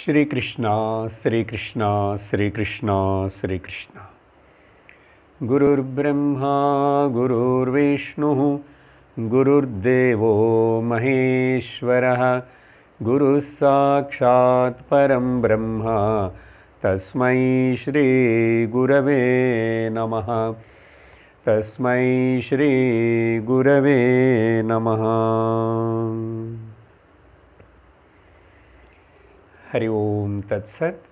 श्रीकृष्णा श्रीकृष्णा श्रीकृष्णा श्रीकृष्ण गुरुर्ब्रह्मा गुरुर्विष्णुः गुरुर्देवो महेश्वरः गुरुस्साक्षात् परं ब्रह्मा तस्मै श्रीगुरवे नमः तस्मै श्रीगुरवे नमः ஹரி ஓம் தத் சத்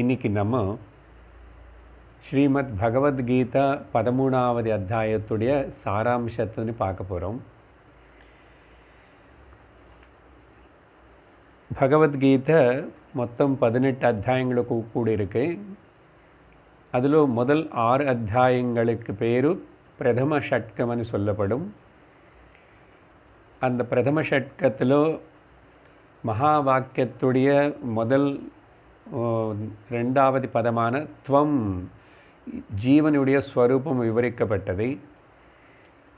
இன்னைக்கு நம்ம ஸ்ரீமத் பகவத்கீதா பதிமூணாவது அத்தியாயத்துடைய சாராம்சத்தின்னு பார்க்க போகிறோம் பகவத்கீதை மொத்தம் பதினெட்டு அத்தியாயங்களுக்கு கூட இருக்கு அதில் முதல் ஆறு அத்தியாயங்களுக்கு பேர் பிரதம ஷட்கம்னு சொல்லப்படும் அந்த பிரதம ஷட்கத்தில் மகா வாக்கியத்துடைய முதல் ரெண்டாவது பதமான துவம் ஜீவனுடைய ஸ்வரூபம் விவரிக்கப்பட்டதை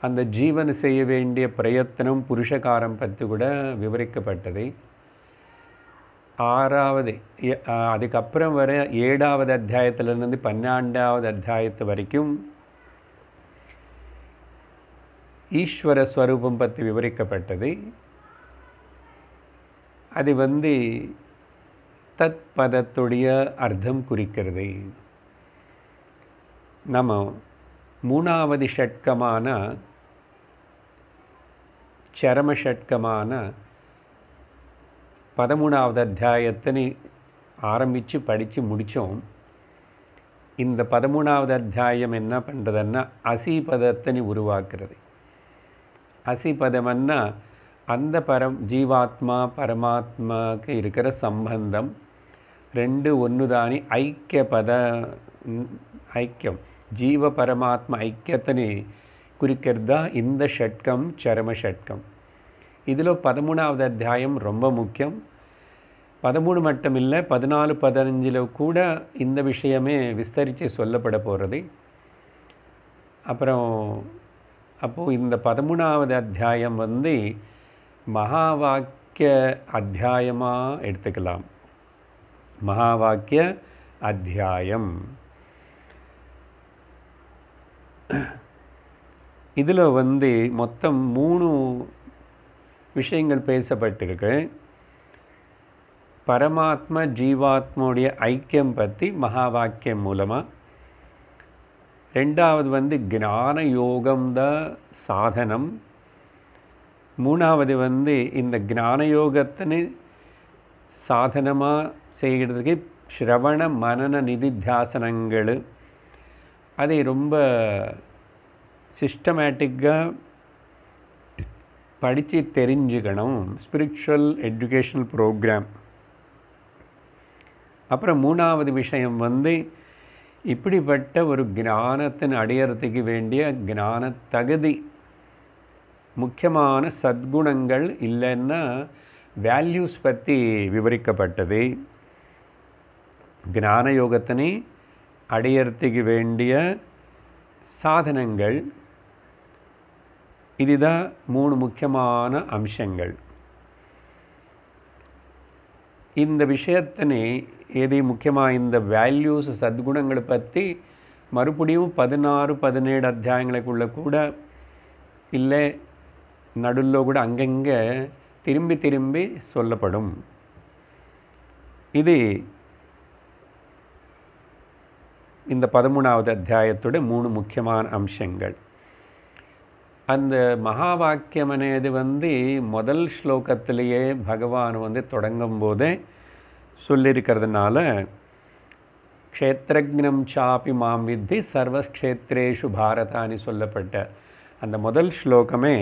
அந்த ஜீவன் செய்ய வேண்டிய பிரயத்தனம் புருஷகாரம் பற்றி கூட விவரிக்கப்பட்டதை ஆறாவது அதுக்கப்புறம் வர ஏழாவது அத்தியாயத்திலிருந்து பன்னெண்டாவது அத்தியாயத்து வரைக்கும் ஈஸ்வர ஸ்வரூபம் பற்றி விவரிக்கப்பட்டது அது வந்து தத் பதத்துடைய அர்த்தம் குறிக்கிறது நம்ம மூணாவது ஷட்கமான சரம ஷட்கமான பதமூணாவது அத்தியாயத்தினை ஆரம்பித்து படித்து முடித்தோம் இந்த பதமூணாவது அத்தியாயம் என்ன பண்ணுறதுன்னா அசிபதத்தினை உருவாக்குறது அசிபதம்னா அந்த பரம் ஜீவாத்மா பரமாத்மாவுக்கு இருக்கிற சம்பந்தம் ரெண்டு ஒன்று தானி ஐக்கிய பத ஐக்கியம் ஜீவ பரமாத்மா ஐக்கியத்தினை குறிக்கிறது தான் இந்த ஷட்கம் சரம ஷட்கம் இதில் பதிமூணாவது அத்தியாயம் ரொம்ப முக்கியம் பதிமூணு மட்டும் இல்லை பதினாலு பதினஞ்சில் கூட இந்த விஷயமே விஸ்தரித்து சொல்லப்பட போகிறது அப்புறம் அப்போது இந்த பதிமூணாவது அத்தியாயம் வந்து மகா வாக்கிய அத்தியாயமாக எடுத்துக்கலாம் மகாவாக்கிய அத்தியாயம் இதில் வந்து மொத்தம் மூணு விஷயங்கள் பேசப்பட்டிருக்கு பரமாத்ம ஜீவாத்மோடைய ஐக்கியம் பற்றி மகாவாக்கியம் மூலமாக ரெண்டாவது வந்து ஞான யோகம் தான் சாதனம் மூணாவது வந்து இந்த ஞான ஞானயோகத்தினை சாதனமாக செய்கிறதுக்கு ஸ்ரவண மனன நிதித்தியாசனங்கள் அதை ரொம்ப சிஸ்டமேட்டிக்காக படித்து தெரிஞ்சுக்கணும் ஸ்பிரிச்சுவல் எஜுகேஷனல் ப்ரோக்ராம் அப்புறம் மூணாவது விஷயம் வந்து இப்படிப்பட்ட ஒரு ஞானத்தின் அடையறதுக்கு வேண்டிய ஞான தகுதி முக்கியமான சத்குணங்கள் இல்லைன்னா வேல்யூஸ் பற்றி விவரிக்கப்பட்டது ஞான யோகத்தினை அடையறதுக்கு வேண்டிய சாதனங்கள் இதுதான் மூணு முக்கியமான அம்சங்கள் இந்த விஷயத்தினை எது முக்கியமாக இந்த வேல்யூஸ் சத்குணங்களை பற்றி மறுபடியும் பதினாறு பதினேழு அத்தியாயங்களுக்குள்ள கூட இல்லை நடுவில் கூட அங்கங்கே திரும்பி திரும்பி சொல்லப்படும் இது இந்த பதிமூணாவது அத்தியாயத்தோட மூணு முக்கியமான அம்சங்கள் அந்த மகா வாக்கியம் అనేది வந்து முதல் ஸ்லோகத்திலேயே பகவான் வந்து தொடங்கும் போதே சொல்லியிருக்கிறதுனால க்ஷேத்திரஜம் சாப்பி மாம் வித்தி சர்வக்ஷேத்ரேஷு பாரதான்னு சொல்லப்பட்ட அந்த முதல் ஸ்லோகமே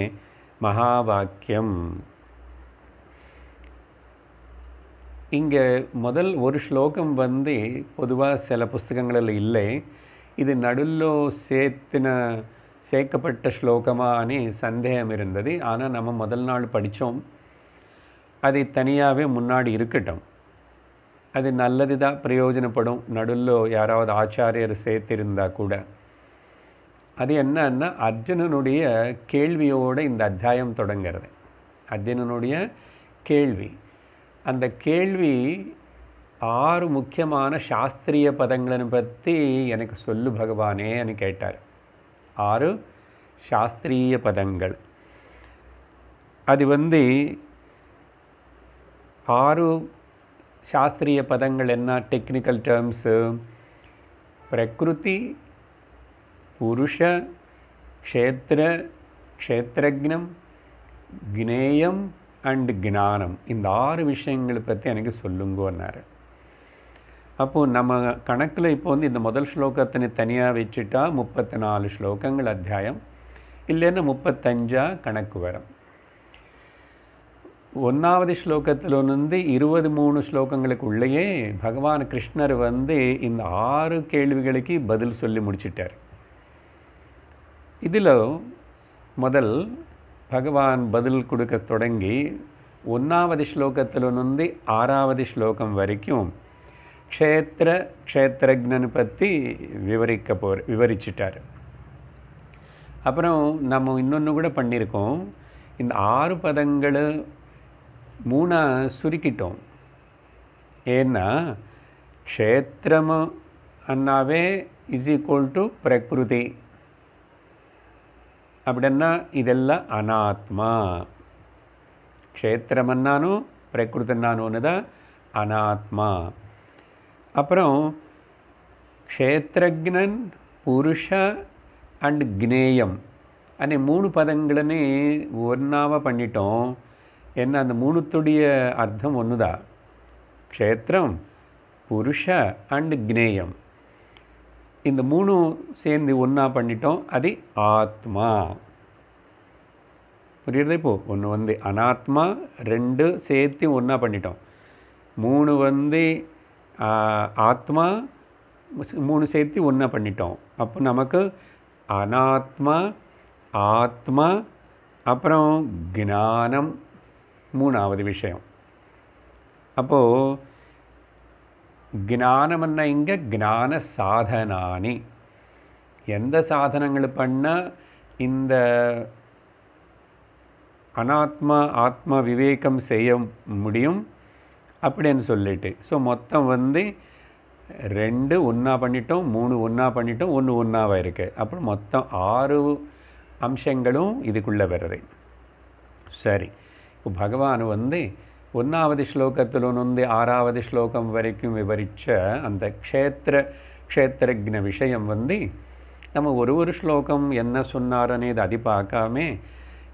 மகாவாக்கியம் இங்கே முதல் ஒரு ஸ்லோகம் வந்து பொதுவாக சில புஸ்தகங்களில் இல்லை இது நடுவில் சேர்த்தின சேர்க்கப்பட்ட ஸ்லோகமானே சந்தேகம் இருந்தது ஆனால் நம்ம முதல் நாள் படித்தோம் அது தனியாகவே முன்னாடி இருக்கட்டும் அது நல்லது தான் பிரயோஜனப்படும் நடுவில் யாராவது ஆச்சாரியர் சேர்த்திருந்தால் கூட அது என்னன்னா அர்ஜுனனுடைய கேள்வியோடு இந்த அத்தியாயம் தொடங்கிறது அர்ஜுனனுடைய கேள்வி அந்த கேள்வி ஆறு முக்கியமான சாஸ்திரிய பதங்களை பற்றி எனக்கு சொல்லு பகவானேன்னு கேட்டார் ஆறு சாஸ்திரிய பதங்கள் அது வந்து ஆறு சாஸ்திரிய பதங்கள் என்ன டெக்னிக்கல் டேர்ம்ஸு பிரகிருதி புருஷ க்ஷேத்திர க்ஷேத்திரஜம் கினேயம் அண்டு ஜானம் இந்த ஆறு விஷயங்களை பற்றி எனக்கு சொல்லுங்கன்னாரு அப்போது நம்ம கணக்கில் இப்போ வந்து இந்த முதல் ஸ்லோகத்தினை தனியாக வச்சுட்டா முப்பத்தி நாலு ஸ்லோகங்கள் அத்தியாயம் இல்லைன்னா முப்பத்தஞ்சா கணக்கு வரும் ஒன்றாவது ஸ்லோகத்தில் வந்து இருபது மூணு ஸ்லோகங்களுக்கு உள்ளேயே பகவான் கிருஷ்ணர் வந்து இந்த ஆறு கேள்விகளுக்கு பதில் சொல்லி முடிச்சிட்டார் இதில் முதல் பகவான் பதில் கொடுக்க தொடங்கி ஒன்றாவது ஸ்லோகத்தில் నుండి ஆறாவது ஸ்லோகம் வரைக்கும் க்ஷேத்திர க்ஷேத்திரஜ்னு பற்றி விவரிக்க போகிற விவரிச்சிட்டார் அப்புறம் நம்ம இன்னொன்று கூட பண்ணியிருக்கோம் இந்த ஆறு பதங்களை மூணாக சுருக்கிட்டோம் ஏன்னா க்ஷேத்திரம் அண்ணாவே இஸ் ஈக்குவல் டு பிரகிருதி அப்படின்னா அனாத்மா ಅನಾತ್ಮ க்ஷேத்திரமன்னானோ பிரகிருத்தன்னானோன்னு தான் அனாத்மா அப்புறம் க்ஷேத்திரஜன் புருஷ அண்ட் க்னேயம் அன்னை மூணு பதங்களுமே ஒன்றாக பண்ணிட்டோம் என்ன அந்த மூணுத்துடைய அர்த்தம் ஒன்று தான் க்ஷேத்திரம் புருஷ அண்ட் க்னேயம் இந்த மூணும் சேர்ந்து ஒன்றா பண்ணிட்டோம் அது ஆத்மா புரியுறது இப்போது ஒன்று வந்து அனாத்மா ரெண்டு சேர்த்து ஒன்றா பண்ணிட்டோம் மூணு வந்து ஆத்மா மூணு சேர்த்து ஒன்றா பண்ணிட்டோம் அப்போ நமக்கு அனாத்மா ஆத்மா அப்புறம் ஜானம் மூணாவது விஷயம் அப்போது ஞானம்னா இங்கே ஞான சாதனானி எந்த சாதனங்கள் பண்ணால் இந்த அனாத்மா ஆத்மா விவேகம் செய்ய முடியும் அப்படின்னு சொல்லிட்டு ஸோ மொத்தம் வந்து ரெண்டு ஒன்றா பண்ணிட்டோம் மூணு ஒன்றா பண்ணிட்டோம் ஒன்று ஒன்றாவாக இருக்குது அப்புறம் மொத்தம் ஆறு அம்சங்களும் இதுக்குள்ளே வருது சரி இப்போ பகவான் வந்து ஒன்றாவது ശ്ലോകത്തിൽ ஆறாவது ஸ்லோகம் வரைக்கும் വരയ്ക്കും அந்த க்ஷேத்திர க்ஷேத்திரக்ன விஷயம் வந்து நம்ம ஒரு ஒரு ஸ்லோகம் என்ன சொன்னாருன்னு இது அது பார்க்காம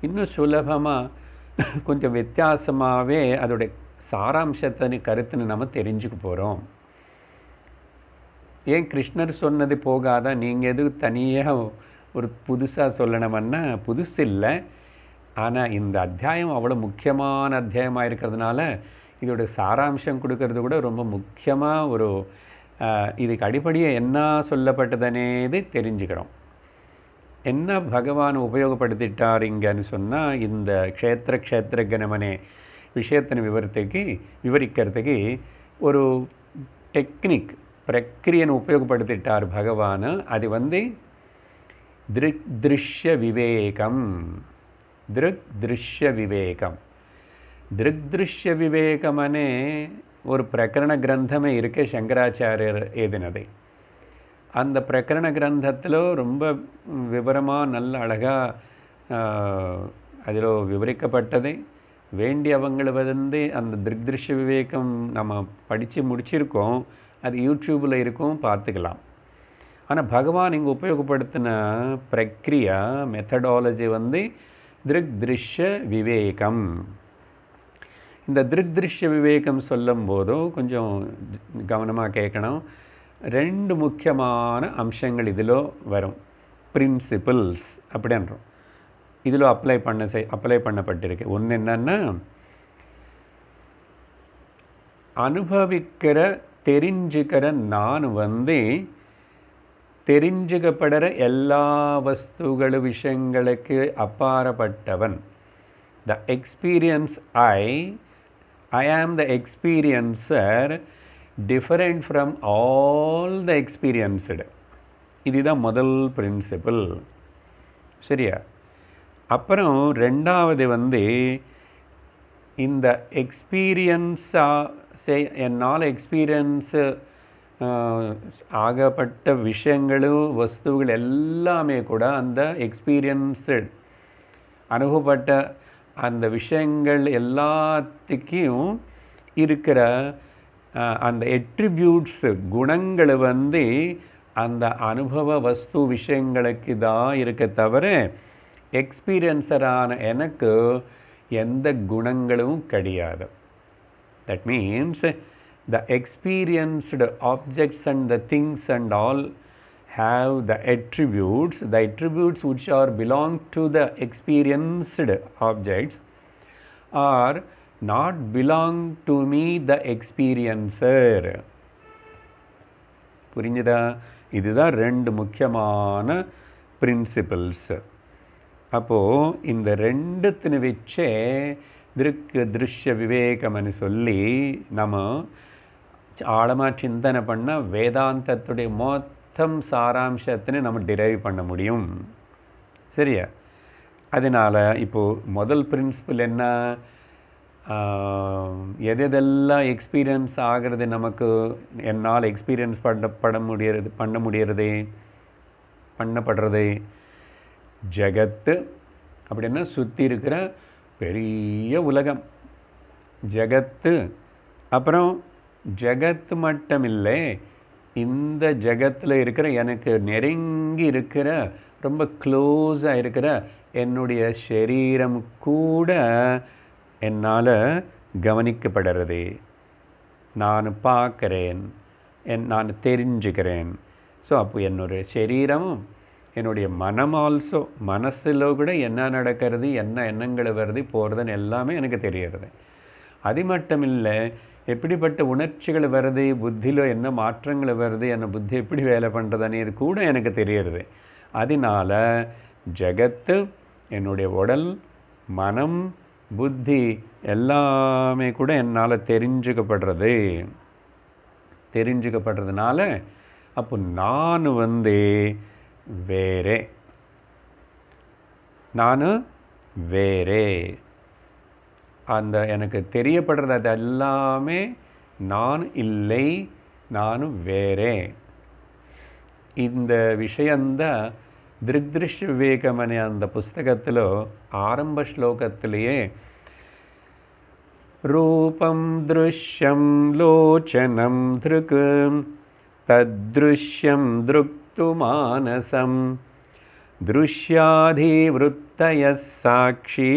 இன்னும் சுலபமாக கொஞ்சம் வித்தியாசமாகவே அதோட சாராம்சத்தின் கருத்துன்னு நம்ம தெரிஞ்சுக்க போகிறோம் ஏன் கிருஷ்ணர் சொன்னது போகாதான் நீங்கள் எதுவும் தனியாக ஒரு புதுசாக சொல்லணுமன்னா புதுசு இல்லை ஆனால் இந்த அத்தியாயம் அவ்வளோ முக்கியமான அத்தியாயமாக இருக்கிறதுனால இதோட சாராம்சம் கொடுக்கறது கூட ரொம்ப முக்கியமாக ஒரு இதுக்கு அடிப்படையே என்ன சொல்லப்பட்டதுனேது தெரிஞ்சுக்கிறோம் என்ன பகவான் உபயோகப்படுத்திட்டார் இங்கன்னு சொன்னால் இந்த க்ஷேத்திர க்ஷேத்திர விஷயத்தின் விவரத்துக்கு விவரிக்கிறதுக்கு ஒரு டெக்னிக் பிரக்கிரியனை உபயோகப்படுத்திட்டார் பகவான் அது வந்து திரு திருஷ்ய விவேகம் திருக் திருஷ்ய விவேகம் திருக் திருஷ்ய விவேகம் ஒரு பிரகரண கிரந்தமே இருக்கு சங்கராச்சாரியர் ஏதினது அந்த பிரகரண கிரந்தத்தில் ரொம்ப விவரமாக நல்ல அழகாக அதில் விவரிக்கப்பட்டது வேண்டியவங்களை வந்து அந்த திருஷ்ய விவேகம் நம்ம படித்து முடிச்சிருக்கோம் அது யூடியூப்பில் இருக்கும் பார்த்துக்கலாம் ஆனால் பகவான் இங்கே உபயோகப்படுத்தின பிரக்ரியா மெத்தடாலஜி வந்து திருக் திருஷ்ய விவேகம் இந்த திருக் திருஷ்ய விவேகம் சொல்லும் போதும் கொஞ்சம் கவனமாக கேட்கணும் ரெண்டு முக்கியமான அம்சங்கள் இதில் வரும் பிரின்சிபிள்ஸ் அப்படின்றோம் இதில் அப்ளை பண்ண செய் அப்ளை பண்ணப்பட்டிருக்கு ஒன்று என்னென்னா அனுபவிக்கிற தெரிஞ்சுக்கிற நான் வந்து தெரிஞ்சுக்கப்படுற எல்லா வஸ்துகள் விஷயங்களுக்கு அப்பாறப்பட்டவன் the experience I I am the experiencer different from all the experienced இதுதான் முதல் பிரின்சிபிள் சரியா அப்புறம் ரெண்டாவது வந்து இந்த எக்ஸ்பீரியன்ஸாக சே என்னால் எக்ஸ்பீரியன்ஸு ஆகப்பட்ட விஷயங்களும் வஸ்துகள் எல்லாமே கூட அந்த எக்ஸ்பீரியன்ஸு அனுபவப்பட்ட அந்த விஷயங்கள் எல்லாத்துக்கும் இருக்கிற அந்த எட்ரிபியூட்ஸு குணங்களை வந்து அந்த அனுபவ வஸ்து விஷயங்களுக்கு தான் இருக்க தவிர எக்ஸ்பீரியன்ஸரான எனக்கு எந்த குணங்களும் கிடையாது that means the experienced objects and the things and all have the attributes, the attributes which are belong to the experienced objects are not belong to me the experiencer. புரிஞ்சுதா இதுதான் ரெண்டு முக்கியமான பிரின்சிபல்ஸ் அப்போது இந்த ரெண்டுத்தின வச்சே திருக்கு திருஷ்ய விவேகம்னு சொல்லி nama. ஆழமாக சிந்தனை பண்ணால் வேதாந்தத்துடைய மொத்தம் சாராம்சத்தினே நம்ம டிரைவ் பண்ண முடியும் சரியா அதனால் இப்போது முதல் பிரின்சிபல் என்ன எதெல்லாம் எக்ஸ்பீரியன்ஸ் ஆகிறது நமக்கு என்னால் எக்ஸ்பீரியன்ஸ் பண்ண பட முடியறது பண்ண முடியறது பண்ணப்படுறது ஜகத்து அப்படின்னா சுற்றி இருக்கிற பெரிய உலகம் ஜகத்து அப்புறம் ஜெகத்து மட்டுமில்லை இந்த ஜெகத்தில் இருக்கிற எனக்கு நெருங்கி இருக்கிற ரொம்ப க்ளோஸாக இருக்கிற என்னுடைய சரீரம் கூட என்னால் கவனிக்கப்படுறது நான் பார்க்குறேன் என் நான் தெரிஞ்சுக்கிறேன் ஸோ அப்போ என்னுடைய சரீரமும் என்னுடைய மனம் ஆல்சோ மனசில் கூட என்ன நடக்கிறது என்ன எண்ணங்கள் வருது போகிறதுன்னு எல்லாமே எனக்கு தெரியறது அது மட்டும் இல்லை எப்படிப்பட்ட உணர்ச்சிகள் வருது புத்தியில் என்ன மாற்றங்கள் வருது என்ன புத்தி எப்படி வேலை பண்ணுறதுன்னு கூட எனக்கு தெரியறது அதனால் ஜகத்து என்னுடைய உடல் மனம் புத்தி எல்லாமே கூட என்னால் தெரிஞ்சுக்கப்படுறது தெரிஞ்சுக்கப்படுறதுனால அப்போ நான் வந்து வேறே நான் வேறே அந்த எனக்கு தெரியப்படுறது அது எல்லாமே நான் இல்லை நானும் வேறே இந்த விஷயந்தான் திருக்திருஷ்ய விவேகம் அనే அந்த పుస్తకంలో ఆరంభ శ్లోకత్తులే రూపం దృశ్యం లోచనం దృక్ తద్దృశ్యం దృక్తు మానసం దృశ్యాధివృత్తయ సాక్షి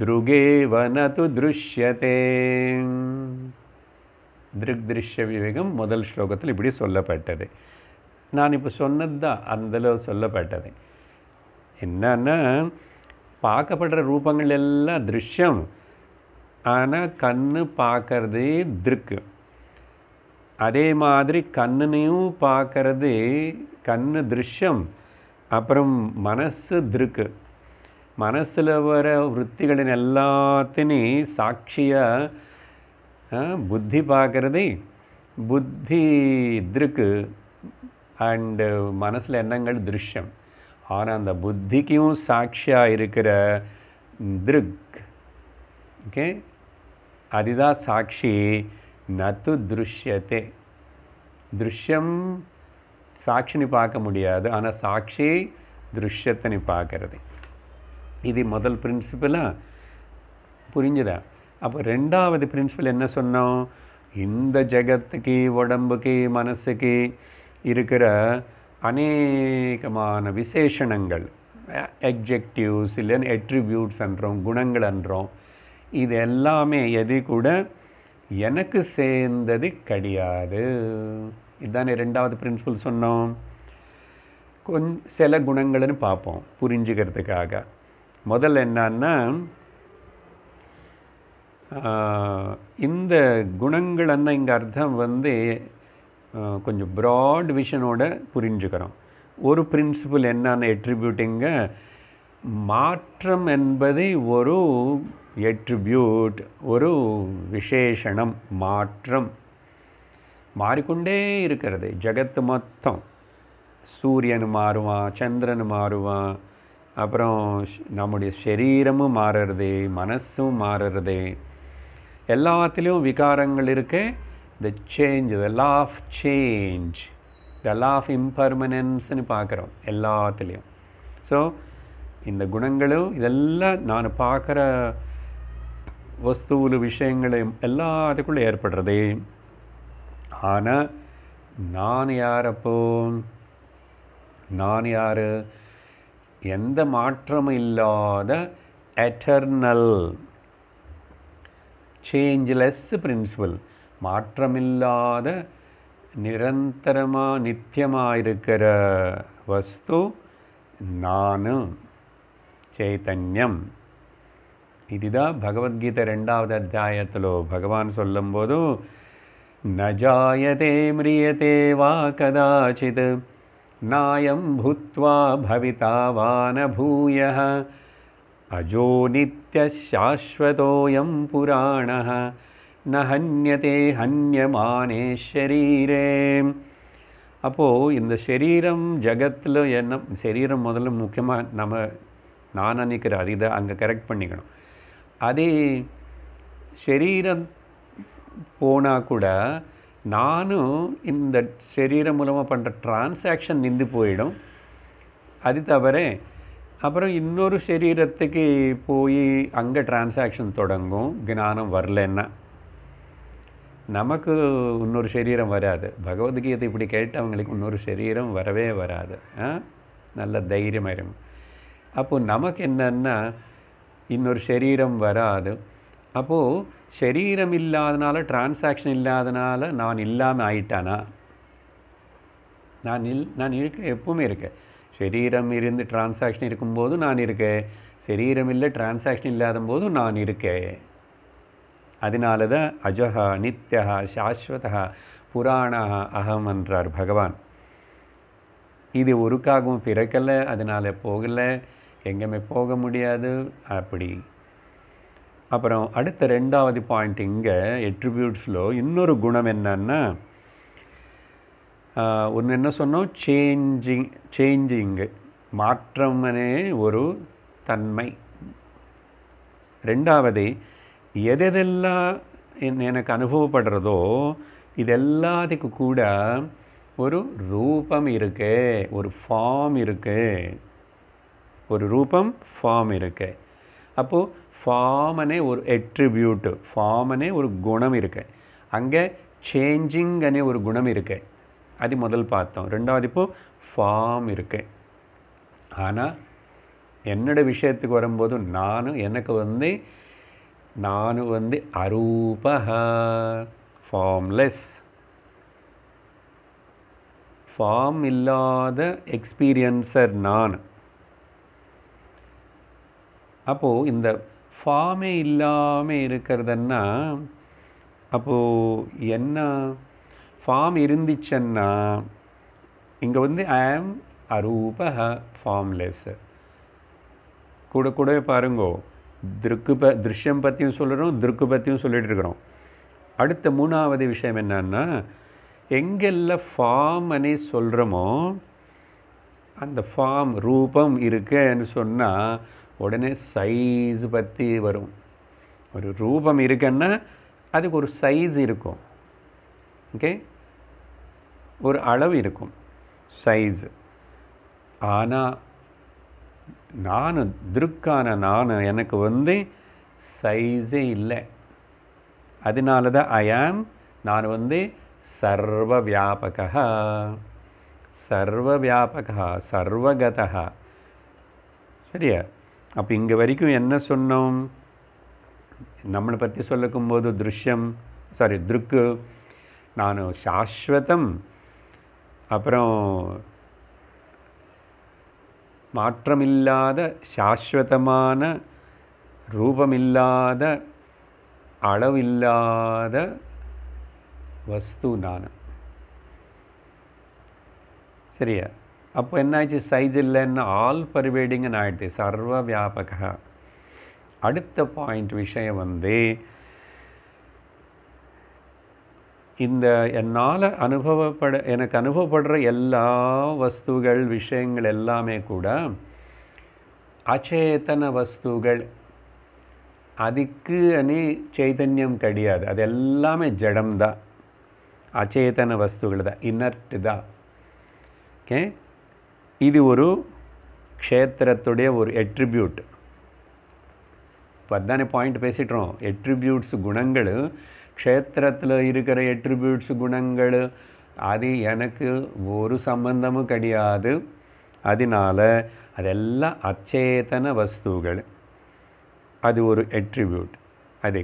दृगेव திருஷ்யதே तु திருக் திருஷ்ய விவேகம் முதல் ஸ்லோகத்தில் இப்படி சொல்லப்பட்டது நான் இப்போ சொன்னது தான் அதில் சொல்லப்பட்டது என்னன்னா பார்க்கப்படுற ரூபங்கள் எல்லாம் திருஷ்யம் ஆனால் கண்ணு பார்க்கறது திருக்கு அதே மாதிரி கண்ணுனையும் பார்க்கறது கண்ணு திருஷ்யம் அப்புறம் மனசு திருக்கு மனசில் வர விறத்திகளின் எல்லாத்தையும் சாட்சியாக புத்தி பார்க்குறதே புத்தி திருக்கு அண்டு மனசில் எண்ணங்கள் திருஷ்யம் ஆனால் அந்த புத்திக்கும் சாட்சியாக இருக்கிற திருக் ஓகே அதுதான் சாட்சி நத்து திருஷ்யத்தே திருஷ்யம் சாட்சினி பார்க்க முடியாது ஆனால் சாட்சி திருஷ்யத்தை நீ பார்க்கறது இது முதல் ప్రిన్సిపలా புரிஞ்சுதா அப்போ ரெண்டாவது பிரின்சிபல் என்ன சொன்னோம் இந்த ஜெகத்துக்கு உடம்புக்கு மனசுக்கு இருக்கிற அநேகமான விசேஷணங்கள் எக்ஜெக்டிவ்ஸ் இல்லைன்னு எட்ரிபியூட்ஸ் என்றோம் குணங்கள் என்றோம் இது எல்லாமே எது கூட எனக்கு சேர்ந்தது கிடையாது இதுதானே ரெண்டாவது பிரின்சிபல் சொன்னோம் கொஞ்சம் சில குணங்கள்னு பார்ப்போம் புரிஞ்சுக்கிறதுக்காக முதல்ல என்னன்னா இந்த குணங்களன்னா இங்கே அர்த்தம் வந்து கொஞ்சம் ப்ராட் விஷனோட புரிஞ்சுக்கிறோம் ஒரு பிரின்சிபல் என்னென்ன எட்ரிபியூட்டிங்க மாற்றம் என்பது ஒரு எட்ரிபியூட் ஒரு விசேஷணம் மாற்றம் மாறிக்கொண்டே இருக்கிறது ஜகத்து மொத்தம் சூரியன் மாறுவான் சந்திரன் மாறுவான் அப்புறம் நம்முடைய சரீரமும் மாறுறது மனசும் மாறுறது எல்லாத்துலேயும் விகாரங்கள் இருக்கு the change the law of change the law of இம்பர்மனன்ஸ்னு பார்க்குறோம் எல்லாத்துலேயும் ஸோ இந்த குணங்களும் இதெல்லாம் நான் பார்க்குற வஸ்துவில் விஷயங்களையும் எல்லாத்துக்குள்ளே ஏற்படுறது ஆனால் நான் யார் நான் யார் எந்த மாற்றமும் இல்லாத எட்டர்னல் சேஞ்ச்லெஸ் பிரின்சிபல் மாற்றமில்லாத நிரந்தரமாக நித்தியமாக இருக்கிற வஸ்து நான் சைத்தன்யம் இதுதான் பகவத்கீதை ரெண்டாவது அத்தியாயத்தில் பகவான் சொல்லும்போது ந ஜாயதே மிரியதே வா கதாச்சித் नायं भूत्वा भविता वानभूयः अजो नित्यशाश्वतोऽयं पुराणः न ஹன்யதே ஹன்யமானே ஷரீரே அப்போது இந்த சரீரம் ஜகத்தில் என்ன சரீரம் முதல்ல முக்கியமாக நம்ம நான் நினைக்கிறார் இதை அங்கே கரெக்ட் பண்ணிக்கணும் அதே சரீரம் போனால் கூட நானும் இந்த சரீரம் மூலமாக பண்ணுற டிரான்சாக்ஷன் நின்று போயிடும் அது தவிர அப்புறம் இன்னொரு சரீரத்துக்கு போய் அங்கே டிரான்சாக்ஷன் தொடங்கும் ஞானம் வரலன்னா நமக்கு இன்னொரு சரீரம் வராது பகவத்கீதை இப்படி கேட்டவங்களுக்கு இன்னொரு சரீரம் வரவே வராது நல்ல தைரியமாயிரும் அப்போது நமக்கு என்னென்னா இன்னொரு சரீரம் வராது அப்போது சரீரம் இல்லாதனால டிரான்சாக்ஷன் இல்லாதனால நான் இல்லாமல் ஆயிட்டானா நான் இல் நான் இருக்க எப்பவுமே இருக்கேன் சரீரம் இருந்து டிரான்சாக்ஷன் இருக்கும்போதும் நான் இருக்கேன் சரீரம் இல்லை டிரான்சாக்ஷன் இல்லாத போதும் நான் இருக்கேன் அதனால தான் அஜகா நித்யா சாஸ்வதா புராணா அகம் என்றார் பகவான் இது ஒருக்காகவும் பிறக்கலை அதனால் போகலை எங்கேயுமே போக முடியாது அப்படி அப்புறம் அடுத்த ரெண்டாவது பாயிண்ட் இங்கே எட்ரிபியூட்ஸில் இன்னொரு குணம் என்னன்னா ஒன்று என்ன சொன்னோம் சேஞ்சிங் சேஞ்சிங்கு மாற்றமனே ஒரு தன்மை ரெண்டாவது எதெல்லாம் எனக்கு அனுபவப்படுறதோ இது கூட ஒரு ரூபம் இருக்கு ஒரு ஃபார்ம் இருக்கு ஒரு ரூபம் ஃபார்ம் இருக்கு அப்போது ஃபாமனே ஒரு எட்ரிபியூட்டு ஃபாமனே ஒரு குணம் இருக்கு அங்கே சேஞ்சிங்கனே ஒரு குணம் இருக்கு அது முதல் பார்த்தோம் ரெண்டாவது இப்போது ஃபார்ம் இருக்கு ஆனால் என்னோடய விஷயத்துக்கு வரும்போது நானும் எனக்கு வந்து நானும் வந்து அரூபா ஃபார்ம்லெஸ் ஃபார்ம் இல்லாத எக்ஸ்பீரியன்ஸர் நான் அப்போது இந்த ஃபார்மே இல்லாமல் இருக்கிறதுன்னா அப்போது என்ன ஃபார்ம் இருந்துச்சுன்னா இங்கே வந்து ஐ ஆம் அரூப ஃபார்ம்லெஸ் கூட கூடவே பாருங்கோ திருக்கு ப திருஷ்யம் பற்றியும் சொல்கிறோம் திருக்கு பற்றியும் சொல்லிகிட்டு இருக்கிறோம் அடுத்த மூணாவது விஷயம் என்னன்னா எங்கெல்லாம் ஃபார்ம்னே சொல்கிறோமோ அந்த ஃபார்ம் ரூபம் இருக்குன்னு சொன்னால் உடனே சைஸ் பற்றி வரும் ஒரு ரூபம் இருக்குன்னா அதுக்கு ஒரு சைஸ் இருக்கும் ஓகே ஒரு அளவு இருக்கும் சைஸ் ஆனால் நான் திருக்கான நான் எனக்கு வந்து சைஸே இல்லை அதனால தான் ஐ ஆம் நான் வந்து சர்வ வியாபக சர்வ வியாபக சர்வகதா சரியா அப்போ இங்கே வரைக்கும் என்ன சொன்னோம் நம்மளை பற்றி சொல்லக்கும் போது திருஷ்யம் சாரி திருக்கு நான் சாஸ்வதம் அப்புறம் மாற்றமில்லாத சாஸ்வதமான ரூபமில்லாத அளவில்லாத வஸ்து நான் சரியா அப்போ என்னாச்சு சைஸ் இல்லைன்னு ஆல் பரிவேடிங்கன்னு ஆகிட்டு சர்வ வியாபக அடுத்த பாயிண்ட் விஷயம் வந்து இந்த என்னால் அனுபவப்பட எனக்கு அனுபவப்படுற எல்லா வஸ்துகள் விஷயங்கள் எல்லாமே கூட அச்சேதன வஸ்துகள் அதுக்கு அனி சைதன்யம் கிடையாது அது எல்லாமே ஜடம்தான் அச்சேதன வஸ்துகள் தான் இன்னர்ட் தான் ஓகே இது ஒரு க்ஷேத்திரத்துடைய ஒரு எட்ரிபியூட் இப்போ அதானே பாயிண்ட் பேசிட்டோம் எட்ரிபியூட்ஸ் குணங்கள் க்ஷேத்திரத்தில் இருக்கிற எட்ரிபியூட்ஸ் குணங்கள் அது எனக்கு ஒரு சம்பந்தமும் கிடையாது அதனால் அதெல்லாம் அச்சேதன வஸ்துகள் அது ஒரு எட்ரிபியூட் அது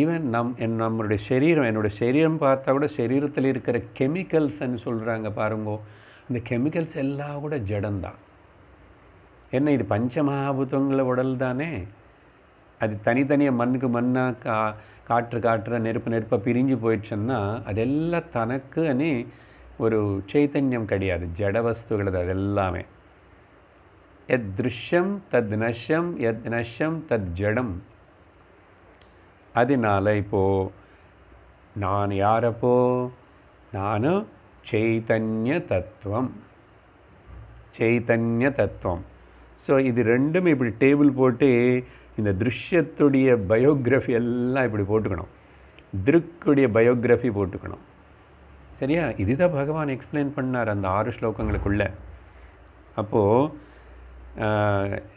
ஈவன் நம் என் நம்மளுடைய சரீரம் என்னுடைய சரீரம் பார்த்தா கூட சரீரத்தில் இருக்கிற கெமிக்கல்ஸ்ன்னு சொல்கிறாங்க பாருங்கோ இந்த கெமிக்கல்ஸ் எல்லாம் கூட ஜடம்தான் என்ன இது பஞ்சமகாபூதங்கள உடல் தானே அது தனித்தனியாக மண்ணுக்கு மண்ணாக கா காற்று காற்று நெருப்பு நெருப்பாக பிரிஞ்சு போயிடுச்சுன்னா அதெல்லாம் தனக்கு அனி ஒரு சைத்தன்யம் கிடையாது ஜட வஸ்துகள் அது எல்லாமே எத் திருஷ்யம் தத் நஷம் எத் நஷம் தத் ஜடம் அதனால் இப்போது நான் யாரப்போ நானும் சைதன்ய தத்துவம் சைதன்ய தத்துவம் ஸோ இது ரெண்டும் இப்படி டேபிள் போட்டு இந்த திருஷ்யத்துடைய பயோக்ராஃபி எல்லாம் இப்படி போட்டுக்கணும் திருக்குடைய பயோக்ராஃபி போட்டுக்கணும் சரியா இதுதான் பகவான் எக்ஸ்பிளைன் பண்ணார் அந்த ஆறு ஸ்லோகங்களுக்குள்ள அப்போது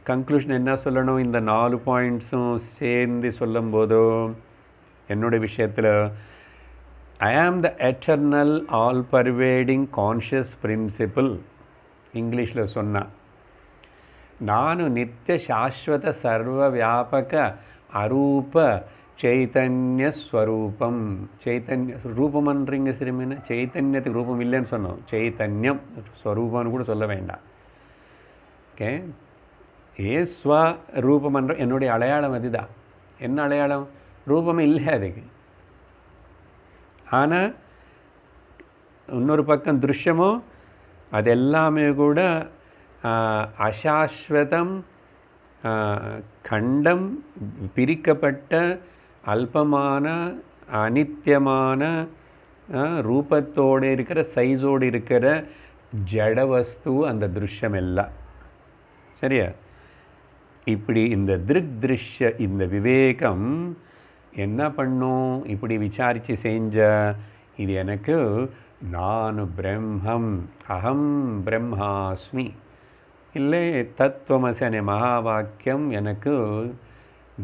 கன்க்ளூஷன் என்ன சொல்லணும் இந்த நாலு பாயிண்ட்ஸும் சேர்ந்து சொல்லும் என்னுடைய விஷயத்தில் I am the eternal all pervading conscious principle இங்கிலீஷில் சொன்னான் நானு நித்திய சாஸ்வத சர்வ வியாபக அரூப சைத்தன்யஸ்வரூபம் சைத்தன்ய ரூபமன்றீங்க சிறுமின சைத்தன்யத்துக்கு ரூபம் இல்லைன்னு சொன்னோம் சைதன்யம் ஸ்வரூபம்னு கூட சொல்ல வேண்டாம் ஓகே ஏ ஸ்வ என்னுடைய அடையாளம் அதுதான் என்ன அடையாளம் ரூபமே இல்லை அதுக்கு ஆனால் இன்னொரு பக்கம் திருஷ்யமோ அது எல்லாமே கூட அசாஸ்வதம் கண்டம் பிரிக்கப்பட்ட அல்பமான அனித்தியமான ரூபத்தோடு இருக்கிற சைஸோடு இருக்கிற ஜட வஸ்து அந்த திருஷ்யம் எல்லாம் சரியா இப்படி இந்த திருக் திருஷ்ய இந்த விவேகம் என்ன பண்ணும் இப்படி விசாரித்து செஞ்ச இது எனக்கு நான் பிரம்மம் அகம் பிரம்மாஸ்மி இல்லை தத்துவமசனே மகா வாக்கியம் எனக்கு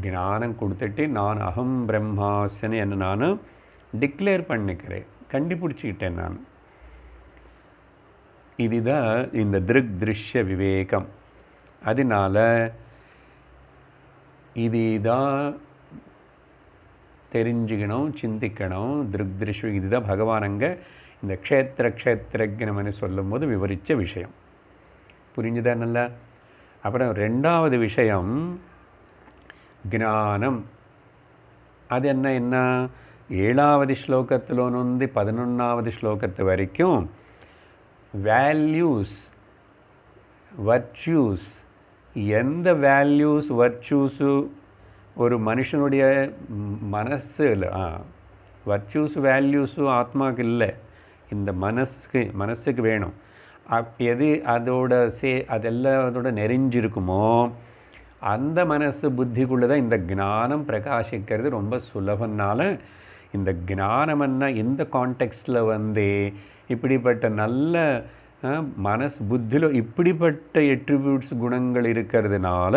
ஞானம் கொடுத்துட்டு நான் அகம் பிரம்மாசனி என்னை நான் டிக்ளேர் பண்ணிக்கிறேன் கண்டுபிடிச்சிக்கிட்டேன் நான் இதுதான் இந்த திருக் திருஷ்ய விவேகம் அதனால் இதுதான் தெரிஞ்சுக்கணும் சிந்திக்கணும் திருக் திருஷ்வி இதுதான் பகவான் அங்கே இந்த க்ஷேத்திர க்ஷேத்திரஜ்னம்னு சொல்லும் போது விவரித்த விஷயம் புரிஞ்சுதா நல்ல அப்புறம் ரெண்டாவது விஷயம் ஜானம் அது என்ன என்ன ஏழாவது ஸ்லோகத்திலோனுந்து பதினொன்றாவது ஸ்லோகத்து வரைக்கும் வேல்யூஸ் வர்ச்சியூஸ் எந்த வேல்யூஸ் வர்ச்சியூஸு ஒரு மனுஷனுடைய மனசில் வர்ச்சூஸ் வேல்யூஸும் ஆத்மாவுக்கு இல்லை இந்த மனசுக்கு மனசுக்கு வேணும் அப் எது அதோட சே அதெல்லாம் அதோட நெறிஞ்சிருக்குமோ அந்த மனசு புத்திக்குள்ளே தான் இந்த ஞானம் பிரகாசிக்கிறது ரொம்ப சுலபம்னால இந்த ஞானம்னா இந்த கான்டெக்ஸ்டில் வந்து இப்படிப்பட்ட நல்ல மனசு புத்தியில் இப்படிப்பட்ட எட்ரிபியூட்ஸ் குணங்கள் இருக்கிறதுனால